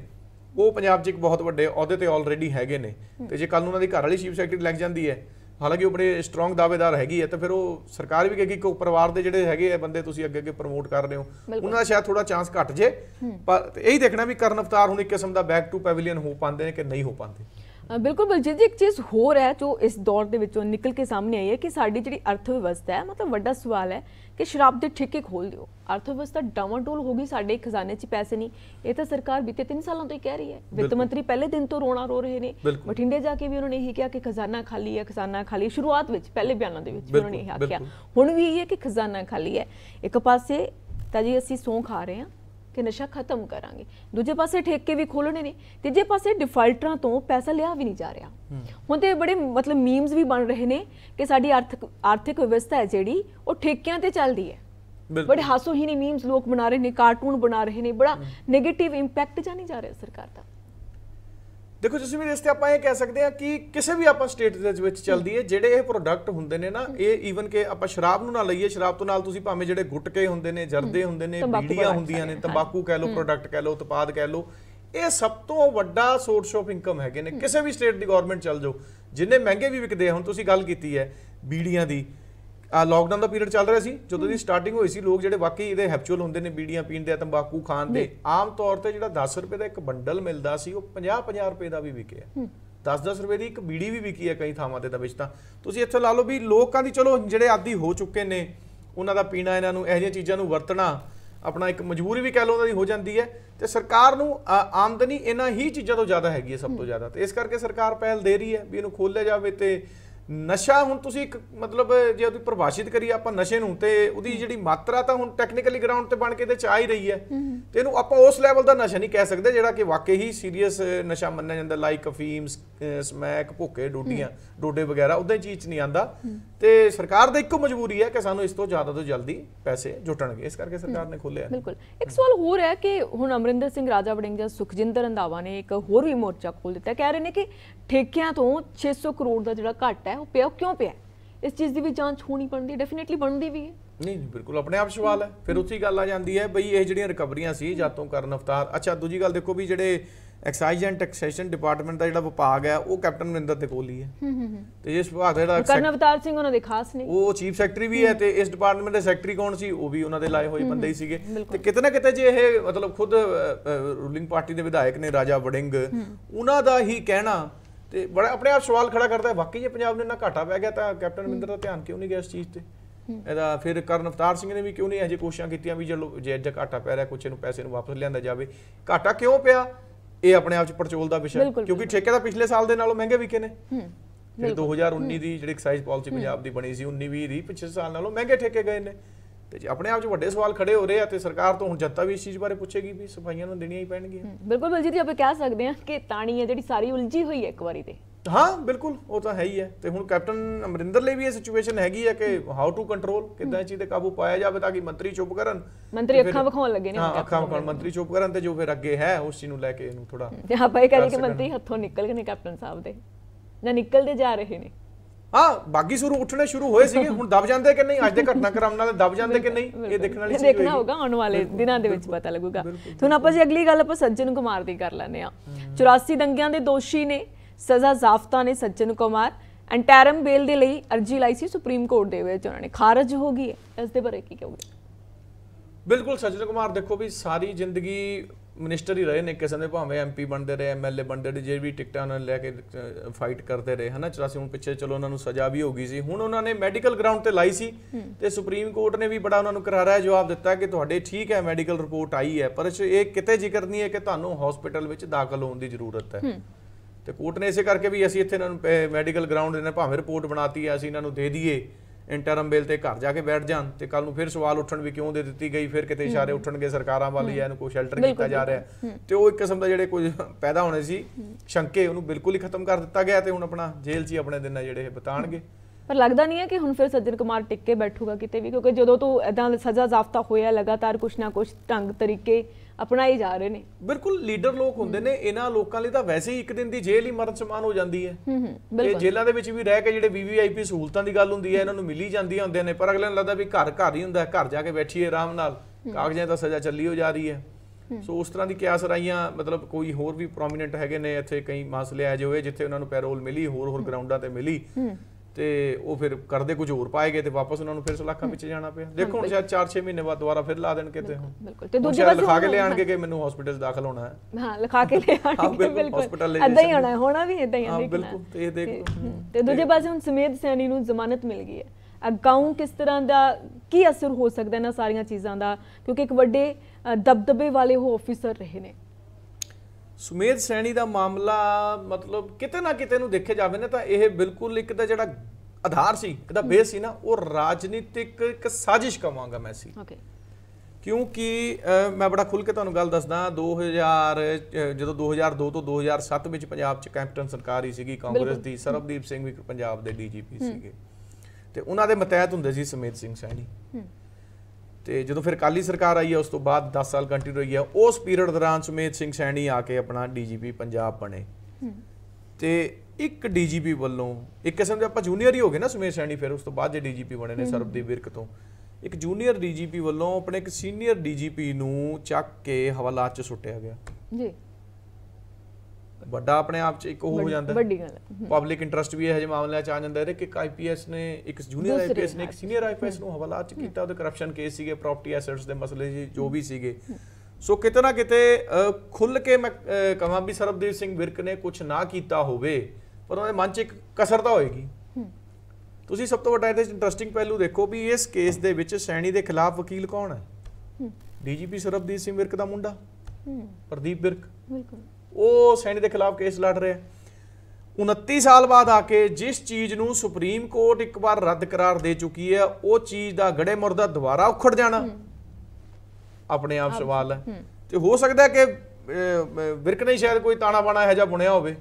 ਉਹ ਪੰਜਾਬ 'ਚ ਇੱਕ ਬਹੁਤ ਵੱਡੇ ਅਹੁਦੇ ਤੇ ਆਲਰੇਡੀ ਹੈਗੇ ਨੇ ਤੇ ਜੇ ਕੱਲ ਉਹਨਾਂ ਦੀ ਘਰ ਵਾਲੀ ਚੀਫ ਸੈਕਟਰੀ ਲੱਗ ਜਾਂਦੀ ਹੈ ਹਾਲਾਂਕਿ ਉਹ ਬੜੇ ਸਟਰੋਂਗ ਦਾਅਵੇਦਾਰ ਹੈਗੀ ਹੈ ਤਾਂ ਫਿਰ ਉਹ ਸਰਕਾਰ ਵੀ ਕਹੇਗੀ ਕਿ ਉਹ ਪਰਿਵਾਰ ਦੇ ਜਿਹੜੇ ਹੈਗੇ ਆ ਬੰਦੇ ਤੁਸੀਂ ਅੱਗੇ ਅੱਗੇ ਪ੍ਰਮੋਟ ਕਰ ਰਹੇ ਹੋ ਉਹਨਾਂ ਦਾ ਸ਼ਾਇਦ ਥੋੜਾ ਚਾਂਸ ਘਟ ਜੇ ਪਰ ਇਹੀ ਦੇਖਣਾ ਵੀ ਕਰਨ ਅਵਤਾਰ ਹੁਣ ਇੱਕ ਕਿਸਮ ਦਾ ਬੈਕ ਟੂ ਪੈਵਿਲੀਅਨ ਹੋ ਪਾਉਂਦੇ ਨੇ ਕਿ ਨਹੀਂ ਹੋ ਪਾਉਂਦੇ ਬਿਲਕੁਲ ਬਲਜੀਤ ਜੀ ਇੱਕ ਚੀਜ਼ ਹੋਰ ਹੈ ਜੋ ਇਸ ਦੌਰ ਦੇ ਵਿੱਚੋਂ ਨਿਕਲ ਕੇ ਸਾਹਮਣੇ ਆਈ ਹੈ ਕਿ ਸਾਡੀ ਜਿਹੜੀ ਅਰਥ ਵਿਵਸਥਾ ਹੈ ਮਤਲਬ ਵੱਡਾ ਸਵਾਲ ਹੈ ਕਿ ਸ਼ਰਾਬ ਦੇ ਠੇਕੇ ਖੋਲ ਦਿਓ ਅਰਥ ਵਿਵਸਥਾ ਡਾਵਾਂਡੋਲ ਹੋ ਗਈ ਸਾਡੇ ਖਜ਼ਾਨੇ 'ਚ ਪੈਸੇ ਨਹੀਂ ਇਹ ਤਾਂ ਸਰਕਾਰ ਬੀਤੇ 3 ਸਾਲਾਂ ਤੋਂ ਹੀ ਕਹਿ ਰਹੀ ਹੈ ਵਿੱਤ ਮੰਤਰੀ ਪਹਿਲੇ ਦਿਨ ਤੋਂ ਰੋਣਾ ਰੋ ਰਹੇ ਨੇ ਬਠਿੰਡੇ ਜਾ ਕੇ ਵੀ ਉਹਨਾਂ ਨੇ ਇਹੀ ਕਿਹਾ ਕਿ ਖਜ਼ਾਨਾ ਖਾਲੀ ਹੈ ਖਜ਼ਾਨਾ ਖਾਲੀ ਸ਼ੁਰੂਆਤ ਵਿੱਚ ਪਹਿਲੇ ਬਿਆਨਾਂ ਦੇ ਵਿੱਚ ਉਹਨਾਂ ਨੇ ਇਹ ਆਖਿਆ ਹੁਣ ਵੀ ਇਹ ਹੈ ਕਿ ਖਜ਼ਾਨਾ ਖਾਲੀ ਹੈ ਇੱਕ ਪਾਸੇ ਤਾਂ ਜੀ ਅਸੀਂ ਸੌਂ ਖਾ ਰਹੇ ਹਾਂ ਕਿ ਨਸ਼ਾ ਖਤਮ ਕਰਾਂਗੇ ਦੂਜੇ ਪਾਸੇ ਠੇਕੇ ਵੀ ਖੋਲਣੇ ਨੇ ਤੀਜੇ ਪਾਸੇ ਡਿਫਾਲਟਰਾਂ ਤੋਂ ਪੈਸਾ ਲਿਆ ਵੀ ਨਹੀਂ ਜਾ ਰਿਹਾ ਹੁਣ ਤੇ ਬੜੇ ਮਤਲਬ ਮੀਮਸ ਵੀ ਬਣ ਰਹੇ ਨੇ ਕਿ ਸਾਡੀ ਆਰਥਿਕ ਆਰਥਿਕ ਵਿਵਸਥਾ ਹੈ ਜਿਹੜੀ ਉਹ ਠੇਕਿਆਂ ਤੇ ਚੱਲਦੀ ਹੈ ਬੜੇ ਨਹੀਂ ਮੀਮਸ ਲੋਕ ਬਣਾ ਰਹੇ ਨੇ ਕਾਰਟੂਨ ਬਣਾ ਰਹੇ ਨੇ ਬੜਾ 네ਗੇਟਿਵ ਇੰਪੈਕਟ ਜਾਣੀ ਜਾ ਰਿਹਾ ਸਰਕਾਰ ਦਾ ਦੇਖੋ ਜਸਵੀਰ ਇਸ ਤੇ ਆਪਾਂ ਇਹ ਕਹਿ ਸਕਦੇ ਆ ਕਿ ਕਿਸੇ ਵੀ ਆਪਾਂ ਸਟੇਟ ਦੇ ਵਿੱਚ ਚੱਲਦੀ ਹੈ ਜਿਹੜੇ ਇਹ ਪ੍ਰੋਡਕਟ ਹੁੰਦੇ ਨੇ ਨਾ ਇਹ ਈਵਨ ਕਿ ਆਪਾਂ ਸ਼ਰਾਬ ਨੂੰ ਨਾ ਲਈਏ ਸ਼ਰਾਬ ਤੋਂ ਨਾਲ ਤੁਸੀਂ ਭਾਵੇਂ ਜਿਹੜੇ ਗੁਟਕੇ ਹੁੰਦੇ ਨੇ ਜਰਦੇ ਹੁੰਦੇ ਨੇ ਬੀੜੀਆਂ ਹੁੰਦੀਆਂ ਨੇ ਤੰਬਾਕੂ ਕਹਿ ਲਓ ਪ੍ਰੋਡਕਟ ਕਹਿ ਲਓ ਉਤਪਾਦ ਕਹਿ ਲਓ ਇਹ ਸਭ ਤੋਂ ਵੱਡਾ ਸੋਰਸ ਆਫ ਇਨਕਮ ਹੈਗੇ ਨੇ ਕਿਸੇ ਵੀ ਸਟੇਟ ਦੀ ਗਵਰਨਮੈਂਟ ਚੱਲ ਜਾਓ ਜਿੰਨੇ ਮਹਿੰਗੇ ਵੀ ਵਿਕਦੇ ਹੁਣ ਤੁਸੀਂ ਗੱਲ ਕੀਤੀ ਹੈ ਬੀੜੀਆਂ ਦੀ ਆ ਲਾਕਡਾਊਨ ਦਾ ਪੀਰੀਅਡ ਚੱਲ ਰਿਹਾ ਸੀ ਜਦੋਂ ਦੀ ਸਟਾਰਟਿੰਗ ਹੋਈ ਸੀ ਲੋਕ ਜਿਹੜੇ ਵਾਕਈ ਇਹਦੇ ਹੈਬਚੁਅਲ ਹੁੰਦੇ ਨੇ ਬੀੜੀਆਂ ਪੀਣ ਦੇ ਤੰਬਾਕੂ ਖਾਣ ਦੇ ਆਮ ਤੌਰ ਤੇ ਜਿਹੜਾ 10 ਰੁਪਏ ਦਾ ਇੱਕ ਬੰਡਲ ਮਿਲਦਾ ਸੀ ਉਹ 50 50 ਰੁਪਏ ਦਾ ਵੀ ਵਿਕਿਆ 10-10 ਰੁਪਏ ਦੀ ਇੱਕ ਬੀੜੀ ਵੀ ਵਿਕੀ ਹੈ ਕਈ ਥਾਵਾਂ ਤੇ ਤਾਂ ਵਿੱਚ ਤਾਂ ਤੁਸੀਂ ਇੱਥੇ ਲਾ ਲਓ ਵੀ ਲੋਕਾਂ ਦੀ ਚਲੋ ਜਿਹੜੇ ਆਦੀ ਹੋ ਚੁੱਕੇ ਨੇ ਉਹਨਾਂ ਦਾ ਪੀਣਾ ਇਹਨਾਂ ਨੂੰ ਇਹੋ ਜਿਹੀਆਂ ਚੀਜ਼ਾਂ ਨੂੰ ਵਰਤਣਾ ਆਪਣਾ ਇੱਕ ਮਜਬੂਰੀ ਵੀ ਕਹਿ ਲਓ ਉਹਨਾਂ ਦੀ ਹੋ ਜਾਂਦੀ ਹੈ ਤੇ ਸਰਕਾਰ ਨੂੰ ਆਮਦਨੀ ਇਹਨਾਂ ਹੀ ਚੀਜ਼ਾਂ ਤੋਂ ਜ਼ਿਆਦਾ ਹੈਗੀ ਹੈ ਸਭ ਤੋਂ ਜ਼ਿਆਦਾ ਤੇ ਇਸ ਕਰਕੇ ਸਰਕਾਰ ਪਹਿਲ ਦੇ ਰਹੀ ਹੈ ਵੀ ਇਹਨੂੰ ਖੋਲ੍ਹਿਆ ਜਾਵੇ ਤੇ ਨਸ਼ਾ ਹੁਣ ਤੁਸੀਂ ਇੱਕ ਮਤਲਬ ਜੇ ਉਹਦੀ ਪਰਿਭਾਸ਼ਿਤ ਕਰੀ ਆਪਾਂ ਨਸ਼ੇ ਨੂੰ ਤੇ ਉਹਦੀ ਜਿਹੜੀ ਮਾਤਰਾ ਤਾਂ ਹੁਣ ਟੈਕਨੀਕਲੀ ਗਰਾਊਂਡ ਤੇ ਬਣ ਕੇ ਤੇ ਚ ਆ ਹੀ ਰਹੀ ਹੈ ਤੇ ਇਹਨੂੰ ਆਪਾਂ ਉਸ ਲੈਵਲ ਦਾ ਨਸ਼ਾ ਨਹੀਂ ਕਹਿ ਸਕਦੇ ਜਿਹੜਾ ਕਿ ਵਾਕਈ ਹੀ ਸੀਰੀਅਸ ਨਸ਼ਾ ਮੰਨਿਆ ਜਾਂਦਾ ਲਾਈਕ ਅਫੀਮਸ ਸਮੈਕ ਭੁੱਕੇ ਡੋਡੀਆਂ ਡੋਡੇ ਵਗੈਰਾ ਉਹਦੇ ਚੀਜ਼ ਚ ਨਹੀਂ ਆਂਦਾ ਤੇ ਸਰਕਾਰ ਦਾ ਇੱਕੋ ਮਜਬੂਰੀ ਹੈ ਕਿ ਸਾਨੂੰ ਇਸ ਤੋਂ ਜ਼ਿਆਦਾ ਤੋਂ ਜਲਦੀ ਪੈਸੇ ਜੁਟਣਗੇ ਇਸ ਕਰਕੇ ਸਰਕਾਰ ਨੇ ਖੋਲਿਆ ਬਿਲਕੁਲ ਇੱਕ ਸਵਾਲ ਹੋਰ ਹੈ ਕਿ ਹੁਣ ਅਮਰਿੰਦਰ ਸਿੰਘ ਰਾਜਾ ਵੜਿੰਗ ਜਾਂ ਸੁਖਜਿੰਦਰ ਰੰਦਾਵਾ ਨੇ ਇੱਕ ਹੋਰ ਵੀ ਮੋਰਚਾ ਖੋਲ ਦਿੱਤਾ ਕਹਿ ਰਹੇ ਨੇ ਕਿ ਠੇਕਿਆਂ ਤੋਂ 600 ਕਰੋੜ ਦਾ ਜਿਹੜਾ ਘਟ ਹੈ ਉਹ ਪਿਆ ਕਿਉਂ ਪਿਆ ਇਸ ਚੀਜ਼ ਦੀ ਵੀ ਜਾਂਚ ਹੋਣੀ ਪੈਂਦੀ ਡੈਫੀਨਿਟਲੀ ਬਣਦੀ ਵੀ ਹੈ ਨਹੀਂ ਨਹੀਂ ਬਿਲਕੁਲ ਆਪਣੇ ਆਪ ਸਵਾਲ ਹੈ ਫਿਰ ਉੱਥੇ ਗੱਲ ਆ ਜਾਂਦੀ ਹੈ ਬਈ ਇਹ ਜਿਹੜੀਆਂ ਰਿਕਵਰੀਆਂ ਸੀ ਤੋਂ ਕਰਨ ਅਫਤਾਰ ਅੱਛਾ ਦੂਜੀ ਗੱਲ ਦੇਖੋ ਵੀ ਜਿਹੜੇ ਐਕਸਾਈਜ਼ ਐਂਡ ਟੈਕਸੇਸ਼ਨ ਡਿਪਾਰਟਮੈਂਟ ਦਾ ਜਿਹੜਾ ਵਿਭਾਗ ਹੈ ਉਹ ਕੈਪਟਨ ਮਨਿੰਦਰ ਦੇ ਕੋਲ ਹੀ ਹੈ ਤੇ ਇਸ ਵਿਭਾਗ ਦਾ ਜਿਹੜਾ ਕਰਨ ਅਵਤਾਰ ਸਿੰਘ ਉਹਨਾਂ ਦੇ ਖਾਸ ਨੇ ਉਹ ਚੀਫ ਸੈਕਟਰੀ ਵੀ ਹੈ ਤੇ ਇਸ ਡਿਪਾਰਟਮੈਂਟ ਦੇ ਸੈਕਟਰੀ ਕੌਣ ਸੀ ਉਹ ਵੀ ਉਹਨਾਂ ਦੇ ਲਾਏ ਹੋਏ ਬੰਦੇ ਹੀ ਸੀਗੇ ਤੇ ਕਿਤੇ ਨਾ ਕਿਤੇ ਜੇ ਇਹ ਮਤਲਬ ਖੁਦ ਰੂਲਿੰਗ ਪਾਰਟੀ ਦੇ ਵਿਧਾਇਕ ਨੇ ਰਾਜਾ ਵੜਿੰਗ ਉਹਨਾਂ ਦਾ ਹੀ ਕਹਿਣਾ ਤੇ ਬੜਾ ਆਪਣੇ ਆਪ ਸਵਾਲ ਖੜਾ ਕਰਦਾ ਹੈ ਵਾਕਈ ਜੇ ਪੰਜਾਬ ਨੇ ਇੰਨਾ ਘਾਟਾ ਪੈ ਗਿਆ ਤਾਂ ਕੈਪਟਨ ਮਨਿੰਦਰ ਦਾ ਧਿਆਨ ਕਿਉਂ ਨਹੀਂ ਗਿਆ ਇਸ ਚੀਜ਼ ਤੇ ਇਹਦਾ ਫਿਰ ਕਰਨ ਅਵਤਾਰ ਸਿੰਘ ਨੇ ਵੀ ਕਿਉਂ ਨਹੀਂ ਅਜੇ ਕੋਸ਼ਿਸ਼ਾਂ ਕੀਤੀਆਂ ਵੀ ਜੇ ਜੇ ਘਾਟਾ ਪੈ ਰਿਹਾ ਕੁਛ ਇਹਨੂੰ ਪੈਸੇ ਨੂੰ ਵਾਪਸ ਲਿਆਂਦਾ ਜਾਵੇ ਘਾਟਾ ਕਿਉਂ ਪਿਆ ਇਹ ਆਪਣੇ ਆਪ ਚ ਪਰਚੋਲ ਦਾ ਵਿਸ਼ਾ ਕਿਉਂਕਿ ਠੇਕੇ ਤਾਂ ਪਿਛਲੇ ਸਾਲ ਦੇ ਨਾਲੋਂ ਮਹਿੰਗੇ ਵਿਕੇ ਨੇ ਫਿਰ 2019 ਦੀ ਜਿਹੜੀ ਐਕਸਾਈਜ਼ ਪਾਲਿਸੀ ਪੰਜਾਬ ਦੀ ਬਣੀ ਸੀ 19 20 ਦੀ ਪਿਛਲੇ ਸਾਲ ਨਾਲੋਂ ਮਹਿੰਗੇ ਠੇਕੇ ਗਏ ਨੇ ਤੇ ਜੇ ਆਪਣੇ ਆਪ 'ਚ ਵੱਡੇ ਸਵਾਲ ਖੜੇ ਹੋ ਰਹੇ ਆ ਤੇ ਸਰਕਾਰ ਤੋਂ ਹੁਣ ਜੱਤਾ ਵੀ ਇਸ ਚੀਜ਼ ਬਾਰੇ ਪੁੱਛੇਗੀ ਵੀ ਸਫਾਈਆਂ ਨੂੰ ਦੇਣੀਆਂ ਹੀ ਪੈਣਗੀਆਂ ਬਿਲਕੁਲ ਬਲਜੀਤ ਜੀ ਆਪਾਂ ਕਹਿ ਸਕਦੇ ਆ ਕਿ ਤਾਣੀ ਹੈ ਜਿਹੜੀ ਸਾਰੀ ਉਲਝੀ ਹੋਈ ਹੈ ਇੱਕ ਵਾਰੀ ਤੇ ਹਾਂ ਬਿਲਕੁਲ ਉਹ ਤਾਂ ਹੈ ਹੀ ਹੈ ਤੇ ਹੁਣ ਕੈਪਟਨ ਅਮਰਿੰਦਰ ਲਈ ਵੀ ਇਹ ਸਿਚੁਏਸ਼ਨ ਹੈਗੀ ਹੈ ਕਿ ਹਾਊ ਟੂ ਕੰਟਰੋਲ ਕਿਦਾਂ ਇਹ ਚੀਜ਼ ਤੇ ਕਾਬੂ ਪਾਇਆ ਜਾਵੇ ਤਾਂ ਕਿ ਮੰਤਰੀ ਚੁੱਪ ਕਰਨ ਮੰਤਰੀ ਅੱਖਾਂ ਵਿਖਾਉਣ ਲੱਗੇ ਨੇ ਹਾਂ ਅੱਖਾਂ ਵਿਖਾਉਣ ਮੰਤਰੀ ਚੁੱਪ ਕਰਨ ਤੇ ਜੋ ਫਿਰ ਅੱਗੇ ਹੈ ਉਸ ਚੀਜ਼ ਨੂੰ ਲੈ ਕੇ ਇਹਨੂੰ ਥੋੜਾ ਤੇ ਆਪਾਂ ਇਹ ਕਰੀਏ ਕਿ ਮੰਤਰੀ ਹੱਥੋਂ ਨਿਕਲ ਗਏ ਨੇ ਕੈਪਟਨ ਸਾਹਿਬ ਦੇ ਜਾਂ ਨਿਕਲਦੇ ਜਾ ਰਹੇ ਨੇ ਹਾਂ ਬਾਗੀ ਸ਼ੁਰੂ ਉੱਠਣੇ ਸ਼ੁਰੂ ਹੋਏ ਸੀਗੇ ਹੁਣ ਦਬ ਜਾਂਦੇ ਕਿ ਨਹੀਂ ਅੱਜ ਦੇ ਘਟਨਾਕ੍ਰਮ ਨਾਲ ਦਬ ਜਾਂਦੇ ਕਿ ਨਹੀਂ ਇਹ ਦੇਖਣ ਵਾਲੀ ਚੀਜ਼ ਦੇਖਣਾ ਹੋਗਾ ਆਉਣ ਵਾਲੇ ਦਿਨਾਂ ਦੇ ਵਿੱਚ ਪਤਾ ਲੱਗੂਗਾ ਹੁਣ ਆਪਾਂ ਜੀ ਅਗਲੀ ਗੱਲ ਆਪਾਂ ਸੱਜਣ ਕੁਮਾਰ ਦੀ ਕਰ ਲੈਂਦੇ ਆ 84 ਦੰਗਿਆਂ ਦੇ ਦੋਸ਼ੀ ਨੇ ਸਜ਼ਾ ਜ਼ਾਫਤਾ ਨੇ ਸੱਜਣ ਕੁਮਾਰ ਅੰਟੈਰਮ ਬੇਲ ਦੇ ਲਈ ਅਰਜੀ ਲਾਈ ਸੀ ਸੁਪਰੀਮ ਕੋਰਟ ਦੇ ਵਿੱਚ ਉਹਨਾਂ ਨੇ ਖਾਰਜ ਹੋ ਗਈ ਇਸ ਦੇ ਬਾਰੇ ਕੀ ਕਹੋਗੇ ਬਿਲਕੁਲ ਸੱਜਣ ਕੁਮਾਰ ਦੇਖੋ ਵੀ ਸਾਰੀ ਜ਼ਿੰਦਗੀ ਮਿਨਿਸਟਰ ਹੀ ਰਹੇ ਨੇ ਕਿਸੇ ਨੇ ਭਾਵੇਂ ਐਮਪੀ ਬਣਦੇ ਰਹੇ ਐਮਐਲਏ ਬਣਦੇ ਰਹੇ ਜੇ ਵੀ ਟਿਕਟਾਂ ਉਹਨਾਂ ਲੈ ਕੇ ਫਾਈਟ ਕਰਦੇ ਰਹੇ ਹਨਾ 84 ਹੁਣ ਪਿੱਛੇ ਚਲੋ ਉਹਨਾਂ ਨੂੰ ਸਜ਼ਾ ਵੀ ਹੋ ਗਈ ਸੀ ਹੁਣ ਉਹਨਾਂ ਨੇ ਮੈਡੀਕਲ ਗਰਾਊਂਡ ਤੇ ਲਾਈ ਸੀ ਤੇ ਸੁਪਰੀਮ ਕੋਰਟ ਨੇ ਵੀ ਬੜਾ ਉਹਨਾਂ ਨੂੰ ਕਰਾਰਾ ਜਵਾਬ ਦਿੱਤਾ ਕਿ ਤੁਹਾਡੇ ਠੀਕ ਹੈ ਮੈਡੀਕਲ ਰਿਪੋਰਟ ਆਈ ਹੈ ਪਰ ਇਹ ਕਿਤੇ ਜ਼ਿਕਰ ਨਹੀਂ ਹੈ ਕਿ ਤੁਹਾਨੂੰ ਹਸਪੀਟਲ ਵਿੱਚ ਦਾਖਲ ਹੋਣ ਦੀ ਜ਼ਰੂਰਤ ਹੈ ਤੇ ਕੋਰਟ ਨੇ ਇਸੇ ਕਰਕੇ ਵੀ ਅਸੀਂ ਇੱਥੇ ਇਹਨਾਂ ਨੂੰ ਮੈਡੀਕਲ ਗਰਾਊਂਡ ਇਹਨਾਂ ਭਾਵੇਂ ਰਿਪੋਰਟ ਬਣਾਤੀ ਹੈ ਅਸੀਂ ਇਹਨਾਂ ਨੂੰ ਦੇ ਦਈਏ ਇੰਟਰਮ ਬਿਲ ਤੇ ਘਰ ਜਾ ਕੇ ਬੈਠ ਜਾਣ ਤੇ ਕੱਲ ਨੂੰ ਫਿਰ ਸਵਾਲ ਉੱਠਣ ਵੀ ਕਿਉਂ ਦੇ ਦਿੱਤੀ ਗਈ ਫਿਰ ਕਿਤੇ ਇਸ਼ਾਰੇ ਉੱਠਣਗੇ ਸਰਕਾਰਾਂ ਵੱਲ ਇਹਨੂੰ ਕੋਈ ਸ਼ੈਲਟਰ ਕੀਤਾ ਜਾ ਰਿਹਾ ਤੇ ਉਹ ਇੱਕ ਕਿਸਮ ਦਾ ਜਿਹੜੇ ਕੁਝ ਪੈਦਾ ਹੋਣੇ ਸੀ ਸ਼ੰਕੇ ਉਹਨੂੰ ਬਿਲਕੁਲ ਹੀ ਖਤਮ ਕਰ ਦਿੱਤਾ ਗਿਆ ਤੇ ਹੁਣ ਆਪਣਾ ਜੇਲ੍ਹ 'ਚ ਹੀ ਆਪਣੇ ਦਿਨ ਜਿਹੜੇ ਇਹ ਬਤਾਣਗੇ ਪਰ ਲੱਗਦਾ ਨਹੀਂ ਹੈ ਕਿ ਹੁਣ ਫਿਰ ਸੱਜਣ ਕੁਮਾਰ ਟਿੱਕ ਕੇ ਬੈਠੂਗਾ ਕਿਤੇ ਵੀ ਕਿਉਂਕਿ ਜਦੋਂ ਤੋਂ ਇਦਾਂ ਸਜ਼ਾ ਜ਼ਾਫਤਾ ਹੋਇਆ ਲਗਾਤਾਰ ਕੁਛ ਨਾ ਕੁਛ ਢੰਗ ਤਰੀਕੇ ਅਪਣਾਏ ਜਾ ਰਹੇ ਨੇ ਬਿਲਕੁਲ ਲੀਡਰ ਲੋਕ ਹੁੰਦੇ ਨੇ ਇਹਨਾਂ ਲੋਕਾਂ ਲਈ ਤਾਂ ਵੈਸੇ ਹੀ ਇੱਕ ਦਿਨ ਦੀ ਜੇਲ੍ਹ ਹੀ ਮਰਨ ਸਮਾਨ ਹੋ ਜਾਂਦੀ ਹੈ ਹੂੰ ਹੂੰ ਇਹ ਜੇਲ੍ਹਾਂ ਦੇ ਵਿੱਚ ਵੀ ਰਹਿ ਕੇ ਜਿਹੜੇ ਵੀਵੀਆਈਪੀ ਸਹੂਲਤਾਂ ਦੀ ਗੱਲ ਹੁੰਦੀ ਹੈ ਇਹਨਾਂ ਨੂੰ ਮਿਲੀ ਜਾਂਦੀਆਂ ਹੁੰਦੀਆਂ ਨੇ ਪਰ ਅਗਲੇ ਨੂੰ ਲੱਗਦਾ ਵੀ ਘਰ ਘਰ ਹੀ ਹੁੰਦਾ ਘਰ ਜਾ ਕੇ ਬੈਠੀਏ ਆਰਾਮ ਨਾਲ ਕਾਗਜ਼ਾਂ ਤਾਂ ਸਜ਼ਾ ਚੱਲੀ ਹੋ ਜਾ ਰਹੀ ਹੈ ਸੋ ਉਸ ਤਰ੍ਹਾਂ ਦੀ ਕਿਆਸ ਰਾਈਆਂ ਮਤਲਬ ਕੋਈ ਹੋਰ ਵੀ ਪ੍ਰੋਮਿਨੈਂਟ ਹੈਗੇ ਨੇ ਇੱਥੇ ਕਈ ਮਾਸਲੇ ਆਏ ਹੋਏ ਜਿੱਥੇ ਉਹਨਾਂ ਨੂੰ ਪੈਰੋਲ ਮਿਲੀ ਹੋਰ ਹੋਰ ਗਰਾਊਂਡਾਂ ਤੇ ਮਿਲੀ ਤੇ ਉਹ ਫਿਰ ਕਰਦੇ ਕੁਝ ਹੋਰ ਪਾਏ ਗਏ ਤੇ ਵਾਪਸ ਉਹਨਾਂ ਨੂੰ ਫਿਰ ਸਲਾਖਾਂ ਪਿੱਛੇ ਜਾਣਾ ਪਿਆ ਦੇਖੋ ਹੁਣ ਸ਼ਾਇਦ 4-6 ਮਹੀਨੇ ਬਾਅਦ ਦੁਬਾਰਾ ਫਿਰ ਲਾ ਦੇਣ ਕਿਤੇ ਹੁਣ ਬਿਲਕੁਲ ਤੇ ਦੂਜੀ ਵਾਰ ਲਿਖਾ ਕੇ ਲਿਆਣਗੇ ਕਿ ਮੈਨੂੰ ਹਸਪੀਟਲ ਦਾਖਲ ਹੋਣਾ ਹੈ ਹਾਂ ਲਿਖਾ ਕੇ ਲਿਆਣਗੇ ਬਿਲਕੁਲ ਹਸਪੀਟਲ ਲੈ ਇਦਾਂ ਹੀ ਹੋਣਾ ਹੋਣਾ ਵੀ ਇਦਾਂ ਹੀ ਹੈ ਬਿਲਕੁਲ ਤੇ ਇਹ ਤੇ ਦੂਜੇ ਪਾਸੇ ਹੁਣ ਸਮੇਤ ਸੈਣੀ ਨੂੰ ਜ਼ਮਾਨਤ ਮਿਲ ਗਈ ਹੈ ਅਗਾਉਂ ਕਿਸ ਤਰ੍ਹਾਂ ਦਾ ਕੀ ਅਸਰ ਹੋ ਸਕਦਾ ਹੈ ਨਾ ਸਾਰੀਆਂ ਚੀਜ਼ਾਂ ਦਾ ਕਿਉਂਕਿ ਇੱਕ ਵੱਡੇ ਦਬਦਬੇ ਵਾਲੇ ਉਹ ਆਫੀਸਰ ਰਹੇ ਨੇ ਸੁਮੇਧ ਸੈਣੀ ਦਾ ਮਾਮਲਾ ਮਤਲਬ ਕਿਤੇ ਨਾ ਕਿਤੇ ਨੂੰ ਦੇਖੇ ਜਾਵੇ ਨਾ ਤਾਂ ਇਹ ਬਿਲਕੁਲ ਇੱਕ ਦਾ ਜਿਹੜਾ ਆਧਾਰ ਸੀ ਇਹਦਾ ਬੇਸ ਸੀ ਨਾ ਉਹ ਰਾਜਨੀਤਿਕ ਇੱਕ ਸਾਜ਼ਿਸ਼ ਕਵਾਂਗਾ ਮੈਂ ਸੀ ਓਕੇ ਕਿਉਂਕਿ ਮੈਂ ਬੜਾ ਖੁੱਲ ਕੇ ਤੁਹਾਨੂੰ ਗੱਲ ਦੱਸਦਾ 2000 ਜਦੋਂ 2002 ਤੋਂ 2007 ਵਿੱਚ ਪੰਜਾਬ 'ਚ ਕੈਪਟਨ ਸਰਕਾਰ ਹੀ ਸੀਗੀ ਕਾਂਗਰਸ ਦੀ ਸਰਬਦੀਪ ਸਿੰਘ ਵੀ ਪੰਜਾਬ ਦੇ ਡੀਜੀਪੀ ਸੀਗੇ ਤੇ ਉਹਨਾਂ ਦੇ ਮਤਹਿਤ ਹੁੰਦੇ ਸੀ ਸਮੇਤ ਸਿੰਘ ਸੈਣੀ ਤੇ ਜਦੋਂ ਫਿਰ ਕਾਲੀ ਸਰਕਾਰ ਆਈ ਹੈ ਉਸ ਤੋਂ ਬਾਅਦ 10 ਸਾਲ ਕੰਟੀਨਿਊ ਰਹੀ ਹੈ ਉਸ ਪੀਰੀਅਡ ਦੌਰਾਨ ਸੁਮੇਤ ਸਿੰਘ ਸੈਣੀ ਆ ਕੇ ਆਪਣਾ ਡੀਜੀਪੀ ਪੰਜਾਬ ਬਣੇ ਤੇ ਇੱਕ ਡੀਜੀਪੀ ਵੱਲੋਂ ਇੱਕ ਕਿਸਮ ਦੇ ਆਪਾਂ ਜੂਨੀਅਰ ਹੀ ਹੋ ਗਏ ਨਾ ਸੁਮੇਤ ਸੈਣੀ ਫਿਰ ਉਸ ਤੋਂ ਬਾਅਦ ਜੇ ਡੀਜੀਪੀ ਬਣੇ ਨੇ ਸਰਬਦੀਪ ਵਿਰਕ ਤੋਂ ਇੱਕ ਜੂਨੀਅਰ ਡੀਜੀਪੀ ਵੱਲੋਂ ਆਪਣੇ ਇੱਕ ਸੀਨੀਅਰ ਡੀਜੀਪੀ ਨੂੰ ਚੱਕ ਕੇ ਹਵਾਲਾਤ 'ਚ ਸੁੱਟਿਆ ਗਿਆ ਜੀ ਵੱਡਾ ਆਪਣੇ ਆਪ ਚ ਇੱਕ ਹੋ ਜਾਂਦਾ ਵੱਡੀ ਗੱਲ ਪਬਲਿਕ ਇੰਟਰਸਟ ਵੀ ਇਹ ਜਿਹੇ ਮਾਮਲਿਆਂ ਚ ਆ ਜਾਂਦਾ ਹੈ ਕਿ ਆਈਪੀਐਸ ਨੇ ਇੱਕ ਜੂਨੀਅਰ ਆਈਪੀਐਸ ਨੇ ਇੱਕ ਸੀਨੀਅਰ ਆਈਪੀਐਸ ਨੂੰ ਹਵਾਲਾ ਚ ਕੀਤਾ ਉਹਦੇ ਕਰਪਸ਼ਨ ਕੇਸ ਸੀਗੇ ਪ੍ਰਾਪਰਟੀ ਐਸੈਟਸ ਦੇ ਮਸਲੇ ਜੀ ਜੋ ਵੀ ਸੀਗੇ ਸੋ ਕਿਤੇ ਨਾ ਕਿਤੇ ਖੁੱਲ ਕੇ ਮੈਂ ਕਹਾਂ ਵੀ ਸਰਬਦੀਪ ਸਿੰਘ ਵਿਰਕ ਨੇ ਕੁਝ ਨਾ ਕੀਤਾ ਹੋਵੇ ਪਰ ਉਹਦੇ ਮਨ 'ਚ ਇੱਕ ਕਸਰ ਤਾਂ ਹੋਏਗੀ ਤੁਸੀਂ ਸਭ ਤੋਂ ਵੱਡਾ ਇਹਦੇ ਇੰਟਰਸਟਿੰਗ ਪਹਿਲੂ ਦੇਖੋ ਵੀ ਇਸ ਕੇਸ ਦੇ ਵਿੱਚ ਸੈਣੀ ਦੇ ਖਿਲਾਫ ਵਕੀਲ ਕੌਣ ਹੈ ਡੀਜੀਪੀ ਸਰਬਦੀਪ ਸਿੰਘ ਵਿਰਕ ਦਾ ਮੁੰਡਾ ਪ੍ਰਦੀਪ ਵਿਰਕ ਬਿਲਕੁਲ ਉਹ ਸੈਣੀ ਦੇ ਖਿਲਾਫ ਕੇਸ ਲੜ ਰਿਹਾ 29 ਸਾਲ ਬਾਅਦ ਆ ਕੇ ਜਿਸ ਚੀਜ਼ ਨੂੰ ਸੁਪਰੀਮ ਕੋਰਟ ਇੱਕ ਵਾਰ ਰੱਦ ਕਰਾਰ ਦੇ ਚੁੱਕੀ ਹੈ ਉਹ ਚੀਜ਼ ਦਾ ਗੜੇ ਮੁਰਦਾ ਦੁਬਾਰਾ ਉਖੜ ਜਾਣਾ ਆਪਣੇ ਆਪ ਸਵਾਲ ਹੈ ਤੇ ਹੋ ਸਕਦਾ ਕਿ ਵਿਰਕ ਨਹੀਂ ਸ਼ਾਇਦ ਕੋਈ ਤਾਣਾ ਬਾਣਾ ਹੈ ਜਾਂ ਬੁਣਿਆ ਹੋਵੇ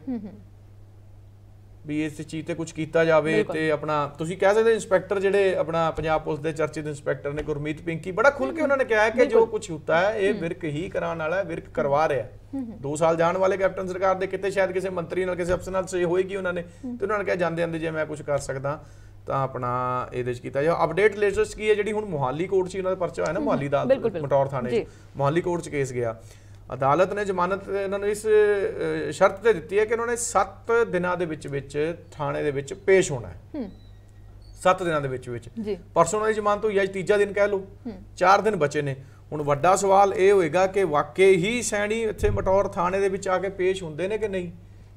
ਵੀ ਇਸ ਚੀਜ਼ ਤੇ ਕੁਝ ਕੀਤਾ ਜਾਵੇ ਤੇ ਆਪਣਾ ਤੁਸੀਂ ਕਹਿ ਸਕਦੇ ਇਨਸਪੈਕਟਰ ਜਿਹੜੇ ਆਪਣਾ ਪੰਜਾਬ ਪੁਲਿਸ ਦੇ ਚਰਚਿਤ ਇਨਸਪੈਕਟਰ ਨੇ ਗੁਰਮੀਤ ਪਿੰਕੀ ਬੜਾ ਖੁੱਲ ਕੇ ਉਹਨਾਂ ਨੇ ਕਿਹਾ ਕਿ ਜੋ ਕੁਝ ਹੁੰਦਾ ਹੈ ਇਹ ਵਿਰਕ ਹੀ ਕਰਾਉਣ ਵਾਲਾ ਹੈ ਵਿਰਕ ਕਰਵਾ ਰਿਹਾ ਦੋ ਸਾਲ ਜਾਣ ਵਾਲੇ ਕੈਪਟਨ ਸਰਕਾਰ ਦੇ ਕਿਤੇ ਸ਼ਾਇਦ ਕਿਸੇ ਮੰਤਰੀ ਨਾਲ ਕਿਸੇ ਅਫਸਰ ਨਾਲ ਸਹੀ ਹੋਏਗੀ ਉਹਨਾਂ ਨੇ ਤੇ ਉਹਨਾਂ ਨੇ ਕਿਹਾ ਜਾਂਦੇ ਜਾਂਦੇ ਜੇ ਮੈਂ ਕੁਝ ਕਰ ਸਕਦਾ ਤਾਂ ਆਪਣਾ ਇਹਦੇ ਚ ਕੀਤਾ ਜਾ ਅਪਡੇਟ ਲੇਟਸਟ ਕੀ ਹੈ ਜਿਹੜੀ ਹੁਣ ਮੁਹਾਲੀ ਕੋਰਟ 'ਚ ਉਹਨਾਂ ਦਾ ਪਰਚਾ ਹੋਇਆ ਨਾ ਮੁਹਾਲੀ ਦਾ ਮਟੌਰ ਥਾਣੇ ਮੁਹਾਲੀ ਕੋਰਟ 'ਚ ਕੇਸ ਗਿਆ ਅਦਾਲਤ ਨੇ ਜ਼ਮਾਨਤ ਇਹਨਾਂ ਨੂੰ ਇਸ ਸ਼ਰਤ ਤੇ ਦਿੱਤੀ ਹੈ ਕਿ ਉਹਨਾਂ ਨੇ 7 ਦਿਨਾਂ ਦੇ ਵਿੱਚ ਵਿੱਚ ਥਾਣੇ ਦੇ ਵਿੱਚ ਪੇਸ਼ ਹੋਣਾ ਹੈ ਹੂੰ 7 ਦਿਨਾਂ ਦੇ ਵਿੱਚ ਵਿੱਚ ਪਰਸੋਂ ਉਹਨਾਂ ਦੀ ਜ਼ਮਾਨਤ ਹੋਈ ਅੱਜ ਤੀਜਾ ਦਿਨ ਕਹਿ ਲਓ ਹੂੰ 4 ਦਿਨ ਬਚੇ ਨੇ ਹੁਣ ਵੱਡਾ ਸਵਾਲ ਇਹ ਹੋਏਗਾ ਕਿ ਵਾਕਈ ਹੀ ਸੈਣੀ ਇੱਥੇ ਮਟੌਰ ਥਾਣੇ ਦੇ ਵਿੱਚ ਆ ਕੇ ਪੇਸ਼ ਹੁੰਦੇ ਨੇ ਕਿ ਨਹੀਂ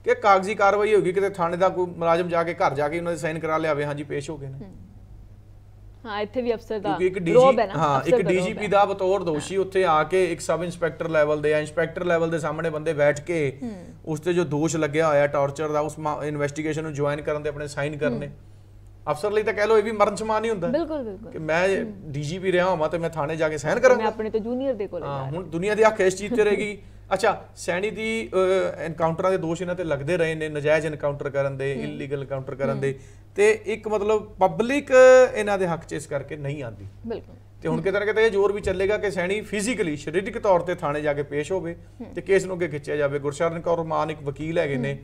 ਕਿ ਕਾਗਜ਼ੀ ਕਾਰਵਾਈ ਹੋਗੀ ਕਿਤੇ ਥਾਣੇ ਦਾ ਕੋਈ ਮੁਲਾਜ਼ਮ ਜਾ ਕੇ ਘਰ ਜਾ ਕੇ ਉਹਨਾਂ ਦੇ ਸਾਈਨ ਕਰਾ ਲਿਆਵੇ ਹਾਂਜੀ ਪੇਸ਼ ਹੋ ਗਏ ਨੇ ਹੂੰ ਹਾਂ ਇੱਥੇ ਵੀ ਅਫਸਰ ਦਾ ਕਿਉਂਕਿ ਇੱਕ ਡੀਜੀ ਹਾਂ ਇੱਕ ਡੀਜੀਪੀ ਦਾ ਬਤੌਰ ਦੋਸ਼ੀ ਉੱਥੇ ਆ ਕੇ ਇੱਕ ਸਬ ਇੰਸਪੈਕਟਰ ਲੈਵਲ ਦੇ ਇੰਸਪੈਕਟਰ ਲੈਵਲ ਦੇ ਸਾਹਮਣੇ ਬੰਦੇ ਬੈਠ ਕੇ ਉਸ ਤੇ ਜੋ ਦੋਸ਼ ਲੱਗਿਆ ਹੋਇਆ ਟਾਰਚਰ ਦਾ ਉਸ ਇਨਵੈਸਟੀਗੇਸ਼ਨ ਨੂੰ ਜੁਆਇਨ ਕਰਨ ਦੇ ਆਪਣੇ ਸਾਈਨ ਕਰਨੇ ਅਫਸਰ ਲਈ ਤਾਂ ਕਹਿ ਲੋ ਇਹ ਵੀ ਮਰਨ ਸਮਾਨ ਹੀ ਹੁੰਦਾ ਬਿਲਕੁਲ ਬਿਲਕੁਲ ਕਿ ਮੈਂ ਡੀਜੀਪੀ ਰਿਹਾ ਹਾਂ ਤੇ ਮੈਂ ਥਾਣੇ ਜਾ ਕੇ ਸਾਈਨ ਕਰਾਂਗਾ ਮੈਂ ਆਪਣੇ ਤੋਂ ਜੂਨੀਅਰ ਦੇ ਕੋਲ ਹਾਂ ਹੁਣ ਦੁਨੀਆ ਦੀ ਅੱਖ ਇਸ ਚੀਜ਼ ਤੇ ਰਹੇਗੀ ਅੱਛਾ ਸੈਣੀ ਦੀ ਐਨਕਾਊਂਟਰਾਂ ਦੇ ਦੋਸ਼ ਇਹਨਾਂ ਤੇ ਲੱਗਦੇ ਰਹੇ ਨੇ ਨਜਾਇਜ਼ ਐਨਕਾਊਂਟਰ ਕਰਨ ਦੇ ਇਲੀਗਲ ਐਨਕਾਊਂਟਰ ਕਰਨ ਦੇ ਤੇ ਇੱਕ ਮਤਲਬ ਪਬਲਿਕ ਇਹਨਾਂ ਦੇ ਹੱਕ 'ਚ ਇਸ ਕਰਕੇ ਨਹੀਂ ਆਂਦੀ ਬਿਲਕੁਲ ਤੇ ਹੁਣ ਕਿਤੇ ਨਾ ਕਿਤੇ ਇਹ ਜ਼ੋਰ ਵੀ ਚੱਲੇਗਾ ਕਿ ਸੈਣੀ ਫਿਜ਼ੀਕਲੀ ਸਰੀਰਕ ਤੌਰ ਤੇ ਥਾਣੇ ਜਾ ਕੇ ਪੇਸ਼ ਹੋਵੇ ਤੇ ਕੇਸ ਨੂੰ ਅੱਗੇ ਖਿੱਚਿਆ ਜਾਵੇ ਗੁਰਸ਼ਰਨ ਕੌਰ ਮਾਨ ਇੱਕ ਵਕੀਲ ਹੈਗੇ ਨੇ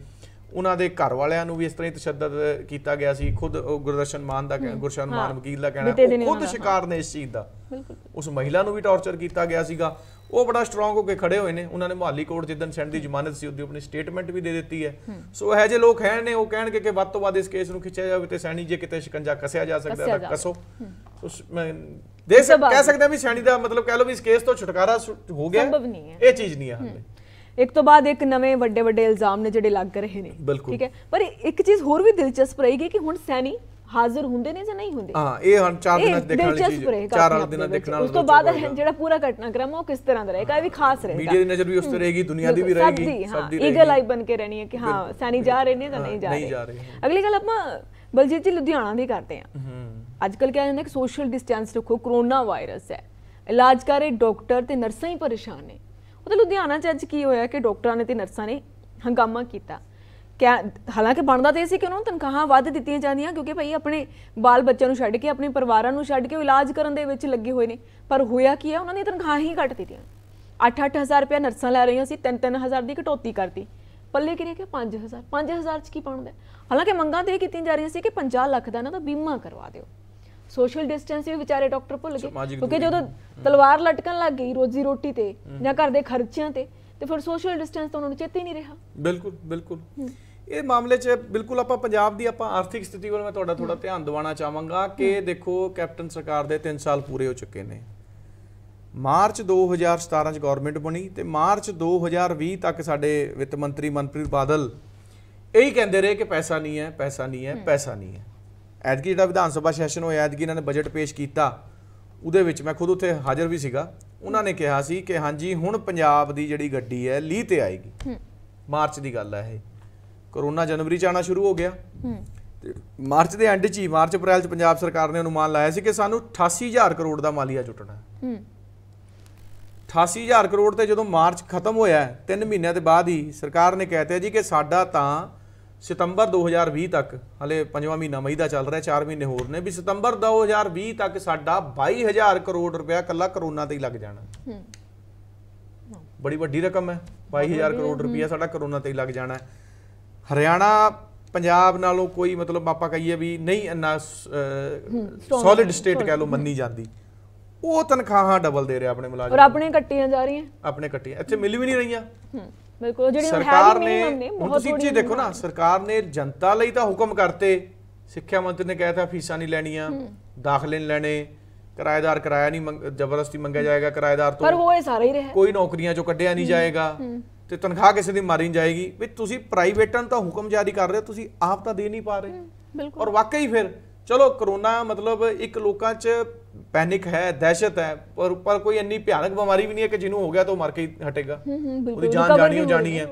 ਉਹਨਾਂ ਦੇ ਘਰ ਵਾਲਿਆਂ ਨੂੰ ਵੀ ਇਸ ਤਰ੍ਹਾਂ ਹੀ ਤਸ਼ੱਦਦ ਕੀਤਾ ਗਿਆ ਸੀ ਖੁਦ ਗੁਰਦਰਸ਼ਨ ਮਾਨ ਦਾ ਗੁਰਸ਼ਰਨ ਮਾਨ ਵਕੀਲ ਦਾ ਕਹਿਣਾ ਖੁਦ ਸ਼ਿਕਾਰ ਨੇ ਇਸ ਚੀਜ਼ ਦਾ ਬਿਲਕੁਲ ਉਸ ਮਹਿਲਾ ਨੂੰ ਵੀ ਟੌਰਚਰ ਕੀਤਾ ਗਿਆ ਸੀਗਾ ਉਹ ਬੜਾ ਸਟਰੋਂਗ ਹੋ ਕੇ ਖੜੇ ਹੋਏ ਨੇ ਉਹਨਾਂ ਨੇ ਮੁਹਾਲੀ ਕੋਰਟ ਜਿੱਦਨ ਸੈਂਡ ਦੀ ਜ਼ਮਾਨਤ ਸੀ ਉਹਦੀ ਆਪਣੀ ਸਟੇਟਮੈਂਟ ਵੀ ਦੇ ਦਿੱਤੀ ਹੈ ਸੋ ਇਹ ਜੇ ਲੋਕ ਹੈ ਨੇ ਉਹ ਕਹਿਣਗੇ ਕਿ ਵੱਧ ਤੋਂ ਵੱਧ ਇਸ ਕੇਸ ਨੂੰ ਖਿੱਚਿਆ ਜਾਵੇ ਤੇ ਸੈਣੀ ਜੇ ਕਿਤੇ ਸ਼ਿਕੰਜਾ ਕਸਿਆ ਜਾ ਸਕਦਾ ਤਾਂ ਕਸੋ ਉਸ ਮੈਂ ਦੇ ਸਕ ਕਹਿ ਸਕਦਾ ਵੀ ਸੈਣੀ ਦਾ ਮਤਲਬ ਕਹਿ ਲਓ ਵੀ ਇਸ ਕੇਸ ਤੋਂ ਛੁਟਕਾਰਾ ਹੋ ਗਿਆ ਸੰਭਵ ਨਹੀਂ ਹੈ ਇਹ ਚੀਜ਼ ਨਹੀਂ ਆ ਹਾਲੇ ਇੱਕ ਤੋਂ ਬਾਅਦ ਇੱਕ ਨਵੇਂ ਵੱਡੇ ਵੱਡੇ ਇਲਜ਼ਾਮ ਨੇ ਜਿਹੜੇ ਲੱਗ ਰਹੇ ਨੇ ਠੀਕ ਹੈ ਪਰ ਇੱਕ ਚੀਜ਼ ਹੋਰ ਵੀ ਦਿਲਚਸਪ ਰਹੇਗੀ ਕਿ ਹੁਣ ਸੈਣੀ ਹਾਜ਼ਰ ਹੁੰਦੇ ਨੇ ਜਾਂ ਨਹੀਂ ਹੁੰਦੇ ਹਾਂ ਇਹ ਹੁਣ 4 ਦਿਨ ਦੇਖਣ ਵਾਲੀ ਚੀਜ਼ ਹੈ 4 ਦਿਨ ਦੇਖਣ ਵਾਲੀ ਉਸ ਤੋਂ ਬਾਅਦ ਜਿਹੜਾ ਪੂਰਾ ਘਟਨਾਕ੍ਰਮ ਉਹ ਕਿਸ ਤਰ੍ਹਾਂ ਦਾ ਰਹੇਗਾ ਇਹ ਵੀ ਖਾਸ ਰਹੇਗਾ ਮੀਡੀਆ ਦੀ ਨਜ਼ਰ ਵੀ ਉਸ ਤੇ ਰਹੇਗੀ ਦੁਨੀਆ ਦੀ ਵੀ ਰਹੇਗੀ ਸਭ ਦੀ ਗੱਲ ਆਈ ਬਣ ਕੇ ਰਹਿਣੀ ਹੈ ਕਿ ਹਾਂ ਸੈਣੀ ਜਾ ਰਹੇ ਨੇ ਜਾਂ ਨਹੀਂ ਜਾ ਰਹੇ ਅਗਲੀ ਗੱਲ ਆਪਾਂ ਬਲਜੀਤ ਜੀ ਲੁਧਿਆਣਾ ਦੀ ਕਰਦੇ ਹਾਂ ਅੱਜ ਕੱਲ ਕਿਹਾ ਜਾਂਦਾ ਕਿ ਸੋਸ਼ਲ ਡਿਸਟੈਂਸ ਰੱਖੋ ਕਰੋਨਾ ਵਾਇਰਸ ਹੈ ਇਲਾਜ ਕਰ ਰਹੇ ਡਾਕਟਰ ਤੇ ਨਰਸਾਂ ਹੀ ਪਰੇਸ਼ਾਨ ਨੇ ਉਹ ਤਾਂ ਲੁਧਿਆਣਾ ਚ ਅੱਜ ਕੀ ਹੋਇਆ ਕਿ ਡਾਕਟਰਾਂ ਨੇ ਤੇ ਨਰਸਾਂ ਨੇ ਹੰਗਾਮਾ ਕੀਤਾ ਕਿਆ ਹਾਲਾਂਕਿ ਬਣਦਾ ਤੇ ਸੀ ਕਿ ਉਹਨਾਂ ਨੂੰ ਤਨਖਾਹਾਂ ਵੱਧ ਦਿੱਤੀਆਂ ਜਾਂਦੀਆਂ ਕਿਉਂਕਿ ਭਈ ਆਪਣੇ ਬਾਲ ਬੱਚਿਆਂ ਨੂੰ ਛੱਡ ਕੇ ਆਪਣੇ ਪਰਿਵਾਰਾਂ ਨੂੰ ਛੱਡ ਕੇ ਇਲਾਜ ਕਰਨ ਦੇ ਵਿੱਚ ਲੱਗੇ ਹੋਏ ਨੇ ਪਰ ਹੋਇਆ ਕੀ ਹੈ ਉਹਨਾਂ ਦੀ ਤਨਖਾਹਾਂ ਹੀ ਘਟ ਦਿੱਤੀਆਂ 8-8000 ਰੁਪਏ ਨਰਸਾਂ ਲੈ ਰਹੀਆਂ ਸੀ 3-3000 ਦੀ ਕਟੌਤੀ ਕਰਤੀ ਪੱਲੇ ਕਿਰੇ ਕਿ 5000 5000 ਚ ਕੀ ਪਾਉਂਦੇ ਹਾਲਾਂਕਿ ਮੰਗਾਂ ਤੇ ਕੀਤੀਆਂ ਜਾ ਰਹੀਆਂ ਸੀ ਕਿ 50 ਲੱਖ ਦਾ ਨਾ ਤਾਂ ਬੀਮਾ ਕਰਵਾ ਦਿਓ ਸੋਸ਼ਲ ਡਿਸਟੈਂਸ ਵੀ ਵਿਚਾਰੇ ਡਾਕਟਰ ਭੁੱਲ ਗਏ ਕਿਉਂਕਿ ਜਦੋਂ ਤਲਵਾਰ ਲਟਕਣ ਲੱਗ ਗਈ ਰੋਜ਼ੀ ਰੋਟੀ ਤੇ ਜਾਂ ਘਰ ਦੇ ਖਰਚਿਆਂ ਤੇ ਤੇ ਫਿਰ ਸੋਸ਼ਲ ਡਿਸਟੈਂਸ ਤਾਂ ਉਹਨਾਂ ਨੂੰ ਚੇਤੇ ਹੀ ਨਹੀਂ ਰਿਹਾ ਬਿਲਕੁਲ ਬਿਲਕੁਲ ਇਹ ਮਾਮਲੇ 'ਚ ਬਿਲਕੁਲ ਆਪਾਂ ਪੰਜਾਬ ਦੀ ਆਪਾਂ ਆਰਥਿਕ ਸਥਿਤੀ ਵੱਲ ਮੈਂ ਤੁਹਾਡਾ ਥੋੜਾ ਧਿਆਨ ਦਿਵਾਣਾ ਚਾਹਾਂਗਾ ਕਿ ਦੇਖੋ ਕੈਪਟਨ ਸਰਕਾਰ ਦੇ 3 ਸਾਲ ਪੂਰੇ ਹੋ ਚੁੱਕੇ ਨੇ ਮਾਰਚ 2017 ਚ ਗਵਰਨਮੈਂਟ ਬਣੀ ਤੇ ਮਾਰਚ 2020 ਤੱਕ ਸਾਡੇ ਵਿੱਤ ਮੰਤਰੀ ਮਨਪ੍ਰੀਤ ਬਾਦਲ ਇਹੀ ਕਹਿੰਦੇ ਰਹੇ ਕਿ ਪੈਸਾ ਨਹੀਂ ਹੈ ਪੈਸਾ ਨਹੀਂ ਹੈ ਪੈਸਾ ਨਹੀਂ ਹੈ ਐਤਕੀ ਜਿਹੜਾ ਵਿਧਾਨ ਸਭਾ ਸੈਸ਼ਨ ਹੋਇਆ ਐਤਕੀ ਇਹਨਾਂ ਨੇ ਬਜਟ ਪੇਸ਼ ਕੀਤਾ ਉਹਦੇ ਵਿੱਚ ਮੈਂ ਖੁਦ ਉੱਥੇ ਹਾਜ਼ਰ ਵੀ ਸੀਗਾ ਉਹਨਾਂ ਨੇ ਕਿਹਾ ਸੀ ਕਿ ਹਾਂਜੀ ਹੁਣ ਪੰਜਾਬ ਦੀ ਜਿਹੜੀ ਗੱਡੀ ਹੈ ਲੀਹ ਤੇ ਆਏਗੀ ਮਾਰਚ ਦੀ ਗੱਲ ਹੈ ਇਹ ਕਰੋਨਾ ਜਨਵਰੀ ਚ ਆਣਾ ਸ਼ੁਰੂ ਹੋ ਗਿਆ ਤੇ ਮਾਰਚ ਦੇ ਐਂਡ 'ਚ ਹੀ ਮਾਰਚ ਅਪ੍ਰੈਲ 'ਚ ਪੰਜਾਬ ਸਰਕਾਰ ਨੇ ਅਨੁਮਾਨ ਲਾਇਆ ਸੀ ਕਿ ਸਾਨੂੰ 88000 ਕਰੋੜ ਦਾ ਮਾਲੀਆ ਜੁਟਣਾ ਹੈ ਹੂੰ 88000 ਕਰੋੜ ਤੇ ਜਦੋਂ ਮਾਰਚ ਖਤਮ ਹੋਇਆ 3 ਮਹੀਨਿਆਂ ਦੇ ਬਾਅਦ ਹੀ ਸਰਕਾਰ ਨੇ ਕਹਿਤਾ ਜੀ ਕਿ ਸਾਡਾ ਤਾਂ ਸਤੰਬਰ 2020 ਤੱਕ ਹਲੇ ਪੰਜਵਾਂ ਮਹੀਨਾ ਮਈ ਦਾ ਚੱਲ ਰਿਹਾ 4 ਮਹੀਨੇ ਹੋਰ ਨੇ ਵੀ ਸਤੰਬਰ 2020 ਤੱਕ ਸਾਡਾ 22000 ਕਰੋੜ ਰੁਪਇਆ ਕੱਲਾ ਕਰੋਨਾ ਤੇ ਹੀ ਲੱਗ ਜਾਣਾ ਹੂੰ ਬੜੀ ਵੱਡੀ ਰਕਮ ਹੈ 22000 ਕਰੋੜ ਰੁਪਇਆ ਸਾਡਾ ਕਰੋਨਾ ਤੇ ਹੀ ਲੱਗ ਜਾਣਾ ਹੈ ਹਰਿਆਣਾ ਪੰਜਾਬ ਨਾਲੋਂ ਕੋਈ ਮਤਲਬ ਆਪਾਂ ਕਹੀਏ ਵੀ ਨਹੀਂ ਇੰਨਾ ਸੋਲਿਡ ਸਟੇਟ ਕਹਿ ਲੋ ਮੰਨੀ ਜਾਂਦੀ ਉਹ ਤਨਖਾਹਾਂ ਡਬਲ ਦੇ ਰਿਹਾ ਆਪਣੇ ਮੁਲਾਜ਼ਮ ਔਰ ਆਪਣੇ ਕੱਟੀਆਂ ਜਾ ਰਹੀਆਂ ਆਪਣੇ ਕੱਟੀਆਂ ਇੱਥੇ ਮਿਲ ਵੀ ਨਹੀਂ ਰਹੀਆਂ ਬਿਲਕੁਲ ਜਿਹੜੀਆਂ ਸਰਕਾਰ ਨੇ ਤੁਸੀਂ ਜੀ ਦੇਖੋ ਨਾ ਸਰਕਾਰ ਨੇ ਜਨਤਾ ਲਈ ਤਾਂ ਹੁਕਮ ਕਰਤੇ ਸਿੱਖਿਆ ਮੰਤਰੀ ਨੇ ਕਹਿਤਾ ਫੀਸਾਂ ਨਹੀਂ ਲੈਣੀਆਂ ਦਾਖਲੇ ਨਹੀਂ ਲੈਣੇ ਕਿਰਾਏਦਾਰ ਕਿਰਾਇਆ ਨਹੀਂ ਜ਼ਬਰਦਸਤੀ ਮੰਗਿਆ ਜਾਏਗਾ ਕਿਰਾਏਦਾਰ ਤੋਂ ਪਰ ਹੋਏ ਸਾਰਾ ਹੀ ਰਿਹਾ ਕੋਈ ਨੌਕਰੀਆਂ ਚੋਂ ਕੱਢਿਆ ਨਹੀਂ ਜਾਏਗਾ ਤੇ ਤਨਖਾਹ ਕਿਸੇ ਦੀ ਮਾਰੀ ਜਾਏਗੀ ਵੀ ਤੁਸੀਂ ਪ੍ਰਾਈਵੇਟਾਂ ਤਾਂ ਹੁਕਮ ਜਾਰੀ ਕਰ ਰਹੇ ਹੋ ਤੁਸੀਂ ਆਪ ਤਾਂ ਦੇ ਨਹੀਂ ਪਾ ਰਹੇ ਔਰ ਵਾਕਈ ਫਿਰ ਚਲੋ ਕਰੋਨਾ ਮਤਲਬ ਇੱਕ ਲੋਕਾਂ 'ਚ ਪੈਨਿਕ ਹੈ ਦਹਿਸ਼ਤ ਹੈ ਪਰ ਉੱਪਰ ਕੋਈ ਇੰਨੀ ਭਿਆਨਕ ਬਿਮਾਰੀ ਵੀ ਨਹੀਂ ਹੈ ਕਿ ਜਿਹਨੂੰ ਹੋ ਗਿਆ ਤਾਂ ਉਹ ਮਰ ਕੇ ਹਟੇਗਾ ਉਹਦੀ ਜਾਨ ਜਾਣੀ ਹੋ ਜਾਣੀ ਹੈ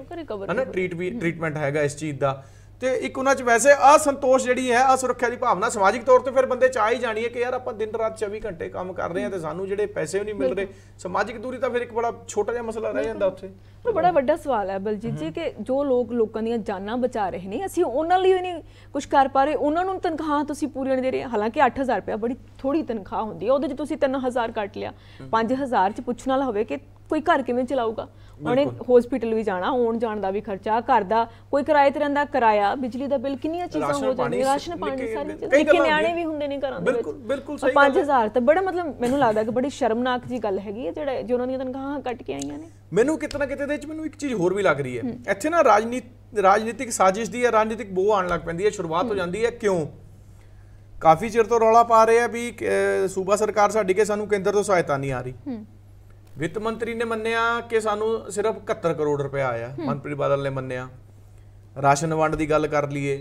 ਹਨਾ ਟ੍ਰੀਟ ਵੀ ਟ੍ਰੀਟਮੈਂਟ ਹੈਗਾ ਇਸ ਚੀਜ਼ ਦਾ ਤੇ ਇੱਕ ਉਹਨਾਂ 'ਚ ਵੈਸੇ ਅਸੰਤੋਸ਼ ਜਿਹੜੀ ਹੈ ਅਸੁਰੱਖਿਆ ਦੀ ਭਾਵਨਾ ਸਮਾਜਿਕ ਤੌਰ ਤੇ ਫਿਰ ਬੰਦੇ ਚ ਆ ਹੀ ਜਾਣੀ ਹੈ ਕਿ ਯਾਰ ਆਪਾਂ ਦਿਨ ਰਾਤ 24 ਘੰਟੇ ਕੰਮ ਕਰ ਰਹੇ ਹਾਂ ਤੇ ਸਾਨੂੰ ਜਿਹੜੇ ਪੈਸੇ ਵੀ ਨਹੀਂ ਮਿਲ ਰਹੇ ਸਮਾਜਿਕ ਦੂਰੀ ਤਾਂ ਫਿਰ ਇੱਕ ਬੜਾ ਛੋਟਾ ਜਿਹਾ ਮਸਲਾ ਰਹਿ ਜਾਂਦਾ ਉੱਥੇ ਪਰ ਬੜਾ ਵੱਡਾ ਸਵਾਲ ਹੈ ਬਲਜੀਤ ਜੀ ਕਿ ਜੋ ਲੋਕ ਲੋਕਾਂ ਦੀਆਂ ਜਾਨਾਂ ਬਚਾ ਰਹੇ ਨੇ ਅਸੀਂ ਉਹਨਾਂ ਲਈ ਨਹੀਂ ਕੁਝ ਕਰ ਪਾ ਰਹੇ ਉਹਨਾਂ ਨੂੰ ਤਨਖਾਹ ਤੁਸੀਂ ਪੂਰੀ ਨਹੀਂ ਦੇ ਰਹੇ ਹਾਲਾਂਕਿ 8000 ਰੁਪਏ ਬੜੀ ਥੋੜੀ ਤਨਖਾਹ ਹੁੰਦੀ ਹੈ ਉਹਦੇ 'ਚ ਤੁਸੀਂ 3000 ਕੱਟ ਲਿਆ 5000 'ਚ ਪੁੱਛਣਾ ਹੋਵੇ ਕਿ ਕੋਈ ਘਰ ਕਿਵੇਂ ਚਲਾਊਗਾ ਉਹਨੇ ਹਸਪੀਟਲ ਵੀ ਜਾਣਾ ਆਉਣ ਜਾਣ ਦਾ ਵੀ ਖਰਚਾ ਘਰ ਦਾ ਕੋਈ ਕਿਰਾਏ ਤੇ ਰਹਿੰਦਾ ਕਿਰਾਇਆ ਬਿਜਲੀ ਦਾ ਬਿੱਲ ਕਿੰਨੀਆਂ ਚੀਜ਼ਾਂ ਹੋ ਜਾਂਦੀਆਂ ਰਾਸ਼ਨ ਪਾਣੀ ਸਾਰੀ ਨਿੱਕੇ ਨਿਆਣੇ ਵੀ ਹੁੰਦੇ ਨੇ ਘਰਾਂ ਦੇ ਵਿੱਚ ਬਿਲਕੁਲ ਸਹੀ 5000 ਤਾਂ ਬੜਾ ਮਤਲਬ ਮੈਨੂੰ ਲੱਗਦਾ ਕਿ ਬੜੀ ਸ਼ਰਮਨਾਕ ਜੀ ਗੱਲ ਹੈਗੀ ਹੈ ਜਿਹੜਾ ਜੋ ਉਹਨਾਂ ਦੀਆਂ ਤਨਖਾਹਾਂ ਕੱਟ ਕੇ ਆਈਆਂ ਨੇ ਮੈਨੂੰ ਕਿਤਨਾ ਕਿਤੇ ਦੇ ਵਿੱਚ ਮੈਨੂੰ ਇੱਕ ਚੀਜ਼ ਹੋਰ ਵੀ ਲੱਗ ਰਹੀ ਹੈ ਇੱਥੇ ਨਾ ਰਾਜਨੀਤੀ ਰਾਜਨੀਤਿਕ ਸਾਜ਼ਿਸ਼ ਦੀ ਹੈ ਰਾਜਨੀਤਿਕ ਬੋਹ ਆਣ ਲੱਗ ਪੈਂਦੀ ਹੈ ਸ਼ੁਰੂਆਤ ਹੋ ਜਾਂਦੀ ਹੈ ਕਿਉਂ ਕਾਫੀ ਚਿਰ ਤੋਂ ਰੌਲਾ ਪਾ ਰਹੇ ਆ ਵੀ ਸੂਬਾ ਸਰਕਾਰ ਸਾਡੀ ਕੇ ਸਾਨੂੰ ਕੇਂਦਰ ਤੋਂ ਸਹਾਇਤਾ ਨਹੀਂ ਆ ਰਹੀ ਵਿੱਤ ਮੰਤਰੀ ਨੇ ਮੰਨਿਆ ਕਿ ਸਾਨੂੰ ਸਿਰਫ 71 ਕਰੋੜ ਰੁਪਇਆ ਆਇਆ ਮਨਪ੍ਰੀਤ ਬਾਦਲ ਨੇ ਮੰਨਿਆ ਰਾਸ਼ਨ ਵੰਡ ਦੀ ਗੱਲ ਕਰ ਲਈਏ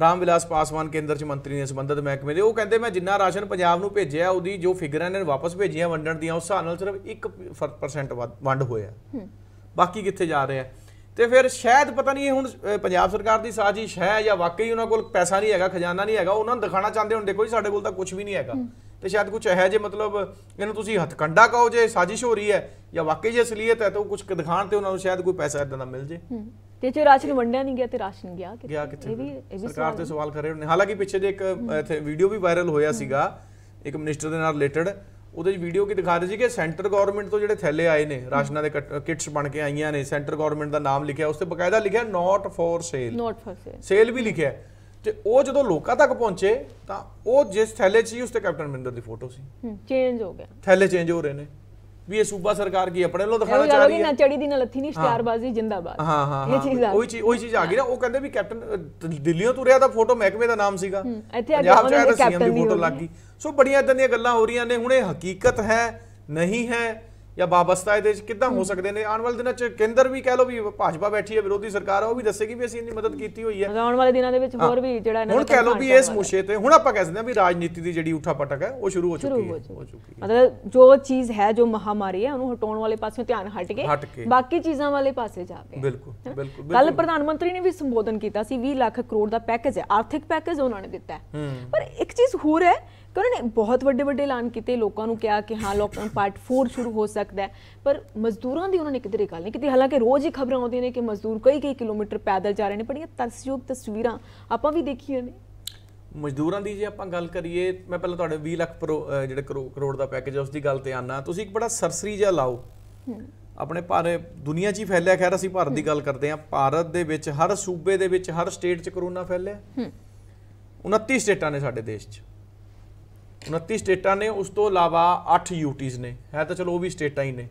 ਰਾਮ ਵਿਲਾਸ ਪਾਸਵਾਨ ਕੇਂਦਰ ਚ ਮੰਤਰੀ ਨੇ ਸੰਬੰਧਤ ਮਹਿਕਮੇ ਦੇ ਉਹ ਕਹਿੰਦੇ ਮੈਂ ਜਿੰਨਾ ਰਾਸ਼ਨ ਪੰਜਾਬ ਨੂੰ ਭੇਜਿਆ ਉਹਦੀ ਜੋ ਫਿਗਰਾਂ ਨੇ ਵਾਪਸ ਭੇਜੀਆਂ ਵੰਡਣ ਦੀਆਂ ਉਸ ਹਾਲ ਨਾਲ ਸਿਰਫ 1% ਵੰਡ ਹੋਇਆ ਬਾਕੀ ਕਿੱਥੇ ਜਾ ਰਿਹਾ ਤੇ ਫਿਰ ਸ਼ਾਇਦ ਪਤਾ ਨਹੀਂ ਹੁਣ ਪੰਜਾਬ ਸਰਕਾਰ ਦੀ ਸਾਜ਼ਿਸ਼ ਹੈ ਜਾਂ ਵਾਕਈ ਉਹਨਾਂ ਕੋਲ ਪੈਸਾ ਨਹੀਂ ਹੈਗਾ ਖਜ਼ਾਨਾ ਨਹੀਂ ਹੈਗਾ ਉਹਨਾਂ ਨੂੰ ਦਿਖਾਣਾ ਚਾਹੁੰਦੇ ਹੁਣ ਦੇਖੋ ਜੀ ਸਾਡੇ ਕੋਲ ਤਾਂ ਕੁਝ ਵੀ ਨਹੀਂ ਹੈਗਾ ਤੇ ਸ਼ਾਇਦ ਕੁਝ ਇਹੋ ਜੇ ਮਤਲਬ ਇਹਨੂੰ ਤੁਸੀਂ ਹਥਕੰਡਾ ਕਹੋ ਜੇ ਸਾਜ਼ਿਸ਼ ਹੋ ਰਹੀ ਹੈ ਜਾਂ ਵਾਕਈ ਜੇ ਅਸਲੀਅਤ ਹੈ ਤਾਂ ਉਹ ਕੁਝ ਦਿਖਾਣ ਤੇ ਉਹਨਾਂ ਨੂੰ ਸ਼ਾਇਦ ਕੋਈ ਪੈਸਾ ਇਦਾਂ ਦਾ ਮਿਲ ਜੇ ਤੇ ਜੇ ਰਾਸ਼ਨ ਵੰਡਿਆ ਨਹੀਂ ਗਿਆ ਤੇ ਰਾਸ਼ਨ ਗਿਆ ਕਿੱਥੇ ਗਿਆ ਕਿੱਥੇ ਇਹ ਵੀ ਇਹ ਵੀ ਸਰਕਾਰ ਤੇ ਸਵਾਲ ਕਰ ਰਹੇ ਨੇ ਹਾਲਾਂਕਿ ਪਿੱਛੇ ਜੇ ਇੱਕ ਇੱਥੇ ਵੀਡੀਓ ਵੀ ਵਾਇਰਲ ਹੋਇਆ ਸੀਗਾ ਇੱਕ ਮਿਨਿਸਟਰ ਦੇ ਨਾਲ ਰਿਲੇਟਡ ਉਹਦੇ ਵਿੱਚ ਵੀਡੀਓ ਕੀ ਦਿਖਾ ਰਹੇ ਸੀ ਕਿ ਸੈਂਟਰ ਗਵਰਨਮੈਂਟ ਤੋਂ ਜਿਹੜੇ ਥੈਲੇ ਆਏ ਨੇ ਰਾਸ਼ਨਾਂ ਦੇ ਕਿਟਸ ਬਣ ਕੇ ਆਈਆਂ ਨੇ ਸੈਂਟਰ ਗਵਰਨਮੈਂਟ ਦਾ ਨਾਮ ਲਿਖਿਆ ਉਸ ਤੇ ਬਕਾਇਦਾ ਲਿਖਿਆ not for sale not for sale sale ਵੀ ਲਿਖਿਆ ਤੇ ਉਹ ਜਦੋਂ ਲੋਕਾਂ ਤੱਕ ਪਹੁੰਚੇ ਤਾਂ ਉਹ ਜਿਸ ਥੈਲੇ 'ਚ ਸੀ ਉਸ ਤੇ ਕੈਪਟਨ ਮਿੰਦਰ ਦੀ ਫੋਟੋ ਸੀ ਚੇਂਜ ਹੋ ਗਿਆ ਥੈਲੇ ਚੇਂਜ ਹੋ ਰਹੇ ਨੇ ਵੀ ਇਹ ਸੂਬਾ ਸਰਕਾਰ ਕੀ ਆਪਣੇ ਲੋ ਦਿਖਾਉਣਾ ਚਾਹ ਰਹੀ ਹੈ ਨਾ ਚੜੀ ਦੀ ਨਾ ਲੱਥੀ ਨਹੀਂ ਇਸ਼ਤਿਹਾਰਬਾਜ਼ੀ ਜਿੰਦਾਬਾਦ ਹਾਂ ਹਾਂ ਇਹ ਚੀਜ਼ ਆ ਉਹੀ ਚੀਜ਼ ਉਹੀ ਚੀਜ਼ ਆ ਗਈ ਨਾ ਉਹ ਕਹਿੰਦੇ ਵੀ ਕੈਪਟਨ ਦਿੱਲੀੋਂ ਤੁਰਿਆ ਤਾਂ ਫੋਟੋ ਮਹਿਕਮੇ ਦਾ ਨਾਮ ਸੀਗਾ ਇੱਥੇ ਪੰਜਾਬ ਉਹਨਾਂ ਤਾਂ ਕੈਪਟਨ ਦੀ ਫੋਟੋ ਲੱਗ ਗਈ ਸੋ ਬੜੀਆਂ ਇਦਾਂ ਦੀਆਂ ਗੱਲਾਂ ਹੋ ਰਹੀਆਂ ਨੇ ਹੁਣ ਇਹ ਹਕੀਕਤ ਹੈ ਨਹੀਂ ਹੈ ਜਾਂ ਵਾਬਸਤਾ ਇਹਦੇ ਵਿੱਚ ਕਿੱਦਾਂ ਹੋ ਸਕਦੇ ਨੇ ਆਉਣ ਵਾਲੇ ਦਿਨਾਂ 'ਚ ਕੇਂਦਰ ਵੀ ਕਹਿ ਲੋ ਵੀ ਭਾਜਪਾ ਬੈਠੀ ਹੈ ਵਿਰੋਧੀ ਸਰਕਾਰ ਉਹ ਵੀ ਦੱਸੇਗੀ ਵੀ ਅਸੀਂ ਇੰਨੀ ਮਦਦ ਕੀਤੀ ਹੋਈ ਹੈ ਆਉਣ ਵਾਲੇ ਦਿਨਾਂ ਦੇ ਵਿੱਚ ਹੋਰ ਵੀ ਜਿਹੜਾ ਇਹਨਾਂ ਹੁਣ ਕਹਿ ਲੋ ਵੀ ਇਸ ਮੁਸ਼ੇ ਤੇ ਹੁਣ ਆਪਾਂ ਕਹਿ ਸਕਦੇ ਹਾਂ ਵੀ ਰਾਜਨੀਤੀ ਦੀ ਜਿਹੜੀ ਉਠਾ ਪਟਕ ਹੈ ਉਹ ਸ਼ੁਰੂ ਹੋ ਚੁੱਕੀ ਹੈ ਮਤਲਬ ਜੋ ਚੀਜ਼ ਹੈ ਜੋ ਮਹਾਮਾਰੀ ਹੈ ਉਹਨੂੰ ਹਟਾਉਣ ਵਾਲੇ ਪਾਸੇ ਧਿਆਨ ਹਟ ਕੇ ਬਾਕੀ ਚੀਜ਼ਾਂ ਵਾਲੇ ਪਾਸੇ ਜਾ ਕੇ ਬਿਲਕੁਲ ਬਿਲਕੁਲ ਕੱਲ ਪ੍ਰਧਾਨ ਮੰਤਰੀ ਨੇ ਵੀ ਸੰਬੋਧਨ ਕੀਤਾ ਸੀ 20 ਲੱਖ ਕਰੋੜ ਦਾ ਪੈਕੇਜ ਹੈ ਆਰਥਿਕ ਪੈਕੇਜ ਉਹਨਾਂ ਨੇ ਦਿੱਤਾ ਪਰ ਇੱਕ ਚੀਜ਼ ਹੋਰ ਹੈ ਕਿ ਉਹਨਾਂ ਨੇ ਬਹੁਤ ਵੱਡੇ ਵੱਡੇ ਐਲਾਨ ਕੀਤੇ ਲੋਕਾਂ ਨੂੰ ਕਿਹਾ ਕਿ ਹਾਂ ਲੋਕਡਾਊਨ ਪਾਰਟ 4 ਸ਼ੁਰੂ ਹੋ ਸਕਦਾ ਹੈ ਪਰ ਮਜ਼ਦੂਰਾਂ ਦੀ ਉਹਨਾਂ ਨੇ ਕਿਤੇ ਗੱਲ ਨਹੀਂ ਕੀਤੀ ਹਾਲਾਂਕਿ ਰੋਜ਼ ਹੀ ਖਬਰਾਂ ਆਉਂਦੀਆਂ ਨੇ ਕਿ ਮਜ਼ਦੂਰ ਕਈ ਕਈ ਕਿਲੋਮੀਟਰ ਪੈਦਲ ਜਾ ਰਹੇ ਨੇ ਬੜੀਆਂ ਤਰਸਯੋਗ ਤਸਵੀਰਾਂ ਆਪਾਂ ਵੀ ਦੇਖੀਆਂ ਨੇ ਮਜ਼ਦੂਰਾਂ ਦੀ ਜੇ ਆਪਾਂ ਗੱਲ ਕਰੀਏ ਮੈਂ ਪਹਿਲਾਂ ਤੁਹਾਡੇ 20 ਲੱਖ ਜਿਹੜੇ ਕਰੋੜ ਦਾ ਪੈਕੇਜ ਹੈ ਉਸ ਦੀ ਗੱਲ ਤੇ ਆਨਾ ਤੁਸੀਂ ਇੱਕ ਬੜਾ ਸਰਸਰੀ ਜਿਹਾ ਲਾਓ ਆਪਣੇ ਪਰ ਦੁਨੀਆ 'ਚ ਹੀ ਫੈਲਿਆ ਖੈਰ ਅਸੀਂ ਭਾਰਤ ਦੀ ਗੱਲ ਕਰਦੇ ਹਾਂ ਭਾਰਤ ਦੇ ਵਿੱਚ ਹਰ ਸੂਬੇ ਦੇ ਵਿੱਚ ਹਰ ਸਟੇਟ 'ਚ ਕਰੋਨਾ ਫੈਲਿਆ 29 ਸਟੇਟਾਂ ਨੇ ਸਾਡੇ ਦੇਸ਼ 'ਚ 29 ਸਟੇਟਾਂ ਨੇ ਉਸ ਤੋਂ ਇਲਾਵਾ 8 ਯੂਟੀਜ਼ ਨੇ ਹੈ ਤਾਂ ਚਲੋ ਉਹ ਵੀ ਸਟੇਟਾਂ ਹੀ ਨੇ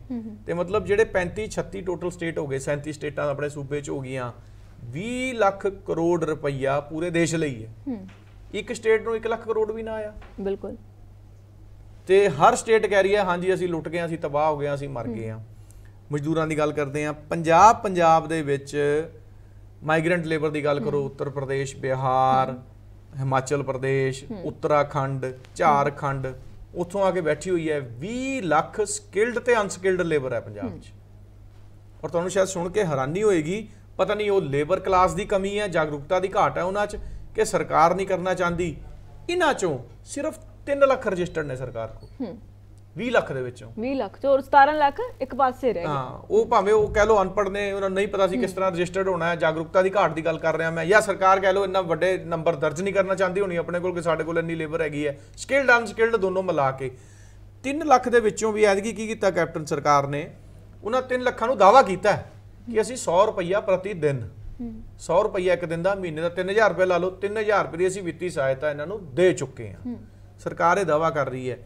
ਤੇ ਮਤਲਬ ਜਿਹੜੇ 35 36 ਟੋਟਲ ਸਟੇਟ ਹੋ ਗਏ 37 ਸਟੇਟਾਂ ਆਪਣੇ ਸੂਬੇ 'ਚ ਹੋ ਗਈਆਂ 20 ਲੱਖ ਕਰੋੜ ਰੁਪਈਆ ਪੂਰੇ ਦੇਸ਼ ਲਈ ਹੈ ਇੱਕ ਸਟੇਟ ਨੂੰ 1 ਲੱਖ ਕਰੋੜ ਵੀ ਨਾ ਆਇਆ ਬਿਲਕੁਲ ਤੇ ਹਰ ਸਟੇਟ ਕਹਿ ਰਹੀ ਹੈ ਹਾਂਜੀ ਅਸੀਂ ਲੁੱਟ ਗਏ ਅਸੀਂ ਤਬਾਹ ਹੋ ਗਏ ਅਸੀਂ ਮਰ ਗਏ ਆ ਮਜ਼ਦੂਰਾਂ ਦੀ ਗੱਲ ਕਰਦੇ ਆ ਪੰਜਾਬ ਪੰਜਾਬ ਦੇ ਵਿੱਚ ਮਾਈਗ੍ਰੈਂਟ ਲੇਬਰ ਦੀ ਗੱਲ ਕਰੋ ਉੱਤਰ ਪ੍ਰਦੇਸ਼ ਬਿਹਾਰ ਹਿਮਾਚਲ ਪ੍ਰਦੇਸ਼ ਉੱਤਰਾਖੰਡ ਝਾਰਖੰਡ ਉੱਥੋਂ ਆ ਕੇ ਬੈਠੀ ਹੋਈ ਹੈ 20 ਲੱਖ ਸਕਿਲਡ ਤੇ ਅਨਸਕਿਲਡ ਲੇਬਰ ਹੈ ਪੰਜਾਬ 'ਚ ਔਰ ਤੁਹਾਨੂੰ ਸ਼ਾਇਦ ਸੁਣ ਕੇ ਹੈਰਾਨੀ ਹੋਏਗੀ ਪਤਾ ਨਹੀਂ ਉਹ ਲੇਬਰ ਕਲਾਸ ਦੀ ਕਮੀ ਹੈ ਜਾਗਰੂਕਤਾ ਦੀ ਘਾਟ ਹੈ ਉਹਨਾਂ 'ਚ ਕਿ ਸਰਕਾਰ ਨਹੀਂ ਕਰਨਾ ਚਾਹੁੰਦੀ ਇਹਨਾਂ 'ਚੋਂ ਸਿਰਫ 3 ਲੱਖ ਰਜਿਸਟਰਡ ਨੇ ਸਰਕਾਰ ਕੋਲ 20 ਲੱਖ ਦੇ ਵਿੱਚੋਂ 20 ਲੱਖ ਚੋਂ 17 ਲੱਖ ਇੱਕ ਪਾਸੇ ਰਹਿ ਗਏ ਹਾਂ ਉਹ ਭਾਵੇਂ ਉਹ ਕਹਿ ਲੋ ਅਨਪੜ ਨੇ ਉਹਨਾਂ ਨੂੰ ਨਹੀਂ ਪਤਾ ਸੀ ਕਿਸ ਤਰ੍ਹਾਂ ਰਜਿਸਟਰਡ ਹੋਣਾ ਹੈ ਜਾਗਰੂਕਤਾ ਦੀ ਘਾਟ ਦੀ ਗੱਲ ਕਰ ਰਿਹਾ ਮੈਂ ਜਾਂ ਸਰਕਾਰ ਕਹਿ ਲੋ ਇੰਨਾ ਵੱਡੇ ਨੰਬਰ ਦਰਜ ਨਹੀਂ ਕਰਨਾ ਚਾਹੁੰਦੀ ਹੋਣੀ ਆਪਣੇ ਕੋਲ ਕਿ ਸਾਡੇ ਕੋਲ ਇੰਨੀ ਲੇਬਰ ਹੈਗੀ ਹੈ ਸਕਿਲਡ ਅਨਸਕਿਲਡ ਦੋਨੋਂ ਮਿਲਾ ਕੇ 3 ਲੱਖ ਦੇ ਵਿੱਚੋਂ ਵੀ ਐਤਕੀ ਕੀ ਕੀਤਾ ਕੈਪਟਨ ਸਰਕਾਰ ਨੇ ਉਹਨਾਂ 3 ਲੱਖਾਂ ਨੂੰ ਦਾਵਾ ਕੀਤਾ ਕਿ ਅਸੀਂ 100 ਰੁਪਈਆ ਪ੍ਰਤੀ ਦਿਨ 100 ਰੁਪਈਆ ਇੱਕ ਦਿਨ ਦਾ ਮਹੀਨੇ ਦਾ 3000 ਰੁਪਏ ਲਾ ਲਓ 3000 ਰੁਪਏ ਦੀ ਅਸੀਂ ਵਿੱਤੀ ਸਹਾਇਤਾ ਇਹਨਾਂ ਨੂੰ ਦੇ ਚੁੱਕੇ ਹਾਂ ਸਰਕਾਰ ਇਹ ਦਾਵਾ ਕਰ ਰਹੀ ਹੈ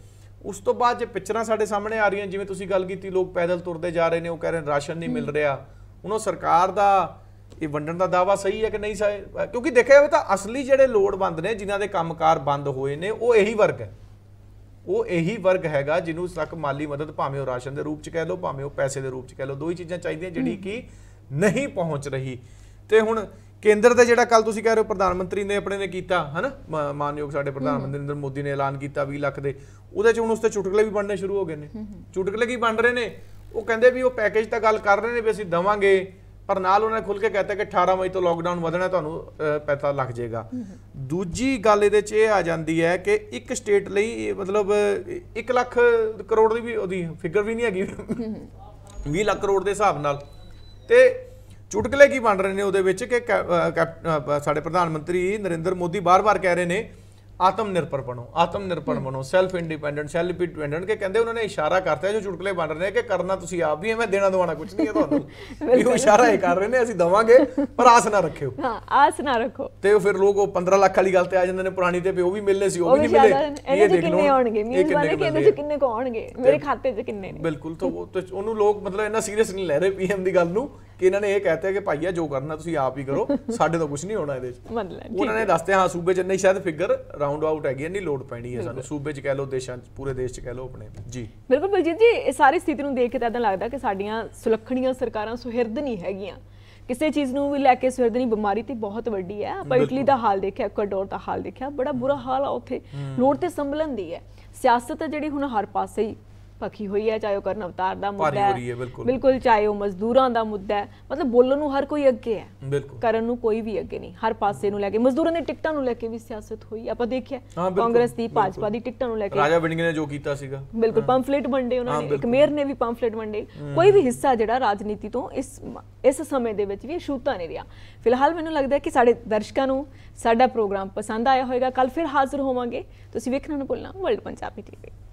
ਉਸ ਤੋਂ ਬਾਅਦ ਜੇ ਪਿਕਚਰਾਂ ਸਾਡੇ ਸਾਹਮਣੇ ਆ ਰਹੀਆਂ ਜਿਵੇਂ ਤੁਸੀਂ ਗੱਲ ਕੀਤੀ ਲੋਕ ਪੈਦਲ ਤੁਰਦੇ ਜਾ ਰਹੇ ਨੇ ਉਹ ਕਹਿ ਰਹੇ ਰਾਸ਼ਨ ਨਹੀਂ ਮਿਲ ਰਿਹਾ ਉਹਨਾਂ ਸਰਕਾਰ ਦਾ ਇਹ ਵੰਡਣ ਦਾ ਦਾਵਾ ਸਹੀ ਹੈ ਕਿ ਨਹੀਂ ਸਹੀ ਕਿਉਂਕਿ ਦੇਖਿਆ ਹੋਵੇ ਤਾਂ ਅਸਲੀ ਜਿਹੜੇ ਲੋੜਵੰਦ ਨੇ ਜਿਨ੍ਹਾਂ ਦੇ ਕੰਮਕਾਰ ਬੰਦ ਹੋਏ ਨੇ ਉਹ ਇਹੀ ਵਰਗ ਹੈ ਉਹ ਇਹੀ ਵਰਗ ਹੈਗਾ ਜਿਹਨੂੰ ਤੱਕ ਮਾਲੀ ਮਦਦ ਭਾਵੇਂ ਉਹ ਰਾਸ਼ਨ ਦੇ ਰੂਪ ਚ ਕਹਿ ਲਓ ਭਾਵੇਂ ਉਹ ਪੈਸੇ ਦੇ ਰੂਪ ਚ ਕਹਿ ਲਓ ਦੋ ਹੀ ਚੀਜ਼ਾਂ ਚਾਹੀਦੀਆਂ ਜਿਹੜੀ ਕਿ ਨਹੀਂ ਪਹੁੰਚ ਰਹੀ ਤੇ ਹੁਣ ਕੇਂਦਰ ਦਾ ਜਿਹੜਾ ਕੱਲ ਤੁਸੀਂ ਕਹਿ ਰਹੇ ਹੋ ਪ੍ਰਧਾਨ ਮੰਤਰੀ ਨੇ ਆਪਣੇ ਨੇ ਕੀਤਾ ਹਨਾ ਮਾਨਯੋਗ ਸਾਡੇ ਪ੍ਰਧਾਨ ਮੰਤਰੀ ਨਰਿੰਦਰ ਮੋਦੀ ਨੇ ਐਲਾਨ ਕੀਤਾ 20 ਲੱਖ ਦੇ ਉਹਦੇ ਚ ਹੁਣ ਉਸ ਤੇ ਚੁਟਕਲੇ ਵੀ ਬਣਨੇ ਸ਼ੁਰੂ ਹੋ ਗਏ ਨੇ ਚੁਟਕਲੇ ਕੀ ਬਣ ਰਹੇ ਨੇ ਉਹ ਕਹਿੰਦੇ ਵੀ ਉਹ ਪੈਕੇਜ ਤਾਂ ਗੱਲ ਕਰ ਰਹੇ ਨੇ ਵੀ ਅਸੀਂ ਦਵਾਂਗੇ ਪਰ ਨਾਲ ਉਹਨਾਂ ਨੇ ਖੁੱਲ ਕੇ ਕਹਤਾ ਕਿ 18 ਮਈ ਤੋਂ ਲੋਕਡਾਊਨ ਵਧਣਾ ਤੁਹਾਨੂੰ ਪੈਸਾ ਲੱਗ ਜਾਏਗਾ ਦੂਜੀ ਗੱਲ ਇਹਦੇ 'ਚ ਇਹ ਆ ਜਾਂਦੀ ਹੈ ਕਿ ਇੱਕ ਸਟੇਟ ਲਈ ਮਤਲਬ 1 ਲੱਖ ਕਰੋੜ ਦੀ ਵੀ ਉਹਦੀ ਫਿਗਰ ਵੀ ਨਹੀਂ ਹੈਗੀ 20 ਲੱਖ ਕਰੋੜ ਦੇ ਹਿਸਾਬ ਨਾਲ ਤੇ ਚੁਟਕਲੇ ਕੀ ਬਣ ਰਹੇ ਨੇ ਉਹਦੇ ਵਿੱਚ ਕਿ ਸਾਡੇ ਪ੍ਰਧਾਨ ਮੰਤਰੀ ਨਰਿੰਦਰ ਮੋਦੀ ਬਾਰ-ਬਾਰ ਕਹਿ ਰਹੇ ਨੇ ਆਤਮ ਨਿਰਭਰ ਬਣੋ ਆਤਮ ਨਿਰਭਰ ਬਣੋ ਸੈਲਫ ਇੰਡੀਪੈਂਡੈਂਟ ਸੈਲਫ ਇੰਡੀਪੈਂਡੈਂਟ ਕਿ ਕਹਿੰਦੇ ਉਹਨਾਂ ਨੇ ਇਸ਼ਾਰਾ ਕਰਤਾ ਜੋ ਚੁਟਕਲੇ ਬਣ ਰਹੇ ਨੇ ਕਿ ਕਰਨਾ ਤੁਸੀਂ ਆਪ ਵੀ ਐ ਮੈਂ ਦੇਣਾ ਦਵਾਣਾ ਕੁਝ ਨਹੀਂ ਹੈ ਤੁਹਾਨੂੰ (laughs) ਇਹ ਇਸ਼ਾਰਾ ਇਹ ਕਰ ਰਹੇ ਨੇ ਅਸੀਂ ਦਵਾਂਗੇ ਪਰ ਆਸ ਨਾ ਰੱਖਿਓ ਹਾਂ ਆਸ ਨਾ ਰੱਖੋ ਤੇ ਫਿਰ ਲੋਕ ਉਹ 15 ਲੱਖ ਵਾਲੀ ਗੱਲ ਤੇ ਆ ਜਾਂਦੇ ਨੇ ਪੁਰਾਣੀ ਤੇ ਵੀ ਉਹ ਵੀ ਮਿਲਨੇ ਸੀ ਉਹ ਵੀ ਨਹੀਂ ਮਿਲੇ ਇਹ ਦੇਖ ਕਿੰਨੇ ਆਉਣਗੇ ਮੀਨਸ ਵਾਲੇ ਕਿ ਇਹਦੇ ਚ ਕਿੰਨੇ ਕੋ ਆਉਣਗੇ ਮੇਰੇ ਖਾਤੇ 'ਚ ਕਿੰਨੇ ਨੇ ਬਿਲਕੁਲ ਤਾਂ ਉਹ ਉਹਨੂੰ ਲੋਕ ਮਤਲਬ ਇੰਨਾ ਸੀਰੀਅਸ ਨਹੀਂ ਲੈ ਰਹੇ ਪੀਐਮ ਦੀ ਗੱਲ ਨੂੰ ਕਿ ਇਹਨਾਂ ਨੇ ਇਹ ਕਹਤੇ ਕਿ ਭਾਈਆ ਜੋ ਕਰਨਾ ਤੁਸੀਂ ਆਪ ਹੀ ਕਰੋ (laughs) ਸਾਡੇ ਤੋਂ ਕੁਝ ਨਹੀਂ ਹੋਣਾ ਇਹਦੇ ਵਿੱਚ ਉਹਨਾਂ ਨੇ ਦੱਸਦੇ ਹਾਂ ਸੂਬੇ 'ਚ ਨਹੀਂ ਸ਼ਾਇਦ ਫਿਗਰ ਰਾਉਂਡ ਆਊਟ ਹੈਗੀ ਨਹੀਂ ਲੋਡ ਪੈਣੀ ਹੈ ਸਾਨੂੰ ਸੂਬੇ 'ਚ ਕਹਿ ਲੋ ਦੇਸ਼ਾਂ 'ਚ ਪੂਰੇ ਦੇਸ਼ 'ਚ ਕਹਿ ਲੋ ਆਪਣੇ ਜੀ ਬਿਲਕੁਲ ਬਲਜੀਤ ਜੀ ਇਹ ਸਾਰੀ ਸਥਿਤੀ ਨੂੰ ਦੇਖ ਕੇ ਤਾਂ ਇਦਾਂ ਲੱਗਦਾ ਕਿ ਸਾਡੀਆਂ ਸੁਲੱਖਣੀਆਂ ਸਰਕਾਰਾਂ ਸੁਹਿਰਦ ਨਹੀਂ ਹੈਗੀਆਂ ਕਿਸੇ ਚੀਜ਼ ਨੂੰ ਵੀ ਲੈ ਕੇ ਨਹੀਂ ਬਿਮਾਰੀ ਤੇ ਬਹੁਤ ਵੱਡੀ ਹੈ ਆਪਾਂ ਇਟਲੀ ਦਾ ਹਾਲ ਦੇਖਿਆ ਇਕਵਾਡੋਰ ਦਾ ਹਾਲ ਦੇਖਿਆ ਬੜਾ ਬੁਰਾ ਹਾਲ ਆ ਉੱਥੇ ਲੋੜ ਤੇ ਸੰਭਲਣ ਦੀ ਹੈ ਸਿਆਸਤ ਜਿਹੜੀ ਹੁਣ ਹਰ ਪਾਸੇ ਹੀ ਪੱਖੀ ਹੋਈ ਹੈ ਚਾਹੇ ਉਹ ਕਰਨ ਅਵਤਾਰ ਦਾ ਮੁੱਦਾ ਹੈ ਬਿਲਕੁਲ ਚਾਹੇ ਉਹ ਮਜ਼ਦੂਰਾਂ ਦਾ ਮੁੱਦਾ ਹੈ ਮਤਲਬ ਬੋਲਣ ਨੂੰ ਹਰ ਕੋਈ ਅੱਗੇ ਹੈ ਕਰਨ ਨੂੰ ਕੋਈ ਵੀ ਅੱਗੇ ਨਹੀਂ ਹਰ ਪਾਸੇ ਨੂੰ ਲੈ ਕੇ ਮਜ਼ਦੂਰਾਂ ਦੀ ਟਿਕਟਾਂ ਨੂੰ ਲੈ ਕੇ ਵੀ ਸਿਆਸਤ ਹੋਈ ਆਪਾਂ ਦੇਖਿਆ ਕਾਂਗਰਸ ਦੀ ਭਾਜਪਾ ਦੀ ਟਿਕਟਾਂ ਨੂੰ ਲੈ ਕੇ ਰਾਜਾ ਵਿੰਡਿੰਗ ਨੇ ਜੋ ਕੀਤਾ ਸੀਗਾ ਬਿਲਕੁਲ ਪੰਫਲੇਟ ਵੰਡੇ ਉਹਨਾਂ ਨੇ ਇੱਕ ਮੇਅਰ ਨੇ ਵੀ ਪੰਫਲੇਟ ਵੰਡੇ ਕੋਈ ਵੀ ਹਿੱਸਾ ਜਿਹੜਾ ਰਾਜਨੀਤੀ ਤੋਂ ਇਸ ਇਸ ਸਮੇਂ ਦੇ ਵਿੱਚ ਵੀ ਛੂਤਾ ਨਹੀਂ ਰਿਹਾ ਫਿਲਹਾਲ ਮੈਨੂੰ ਲੱਗਦਾ ਹੈ ਕਿ ਸਾਡੇ ਦਰਸ਼ਕਾਂ ਨੂੰ ਸਾਡਾ ਪ੍ਰੋਗਰਾਮ ਪਸੰਦ ਆਇਆ ਹੋਵੇਗਾ ਕੱਲ ਫਿਰ ਹਾਜ਼ਰ ਹੋਵਾਂਗੇ ਤੁਸੀਂ ਵੇਖਣਾ ਨਾ ਭੁੱਲਣਾ ਵਰਲਡ ਪੰਜਾਬੀ ਟੀਵੀ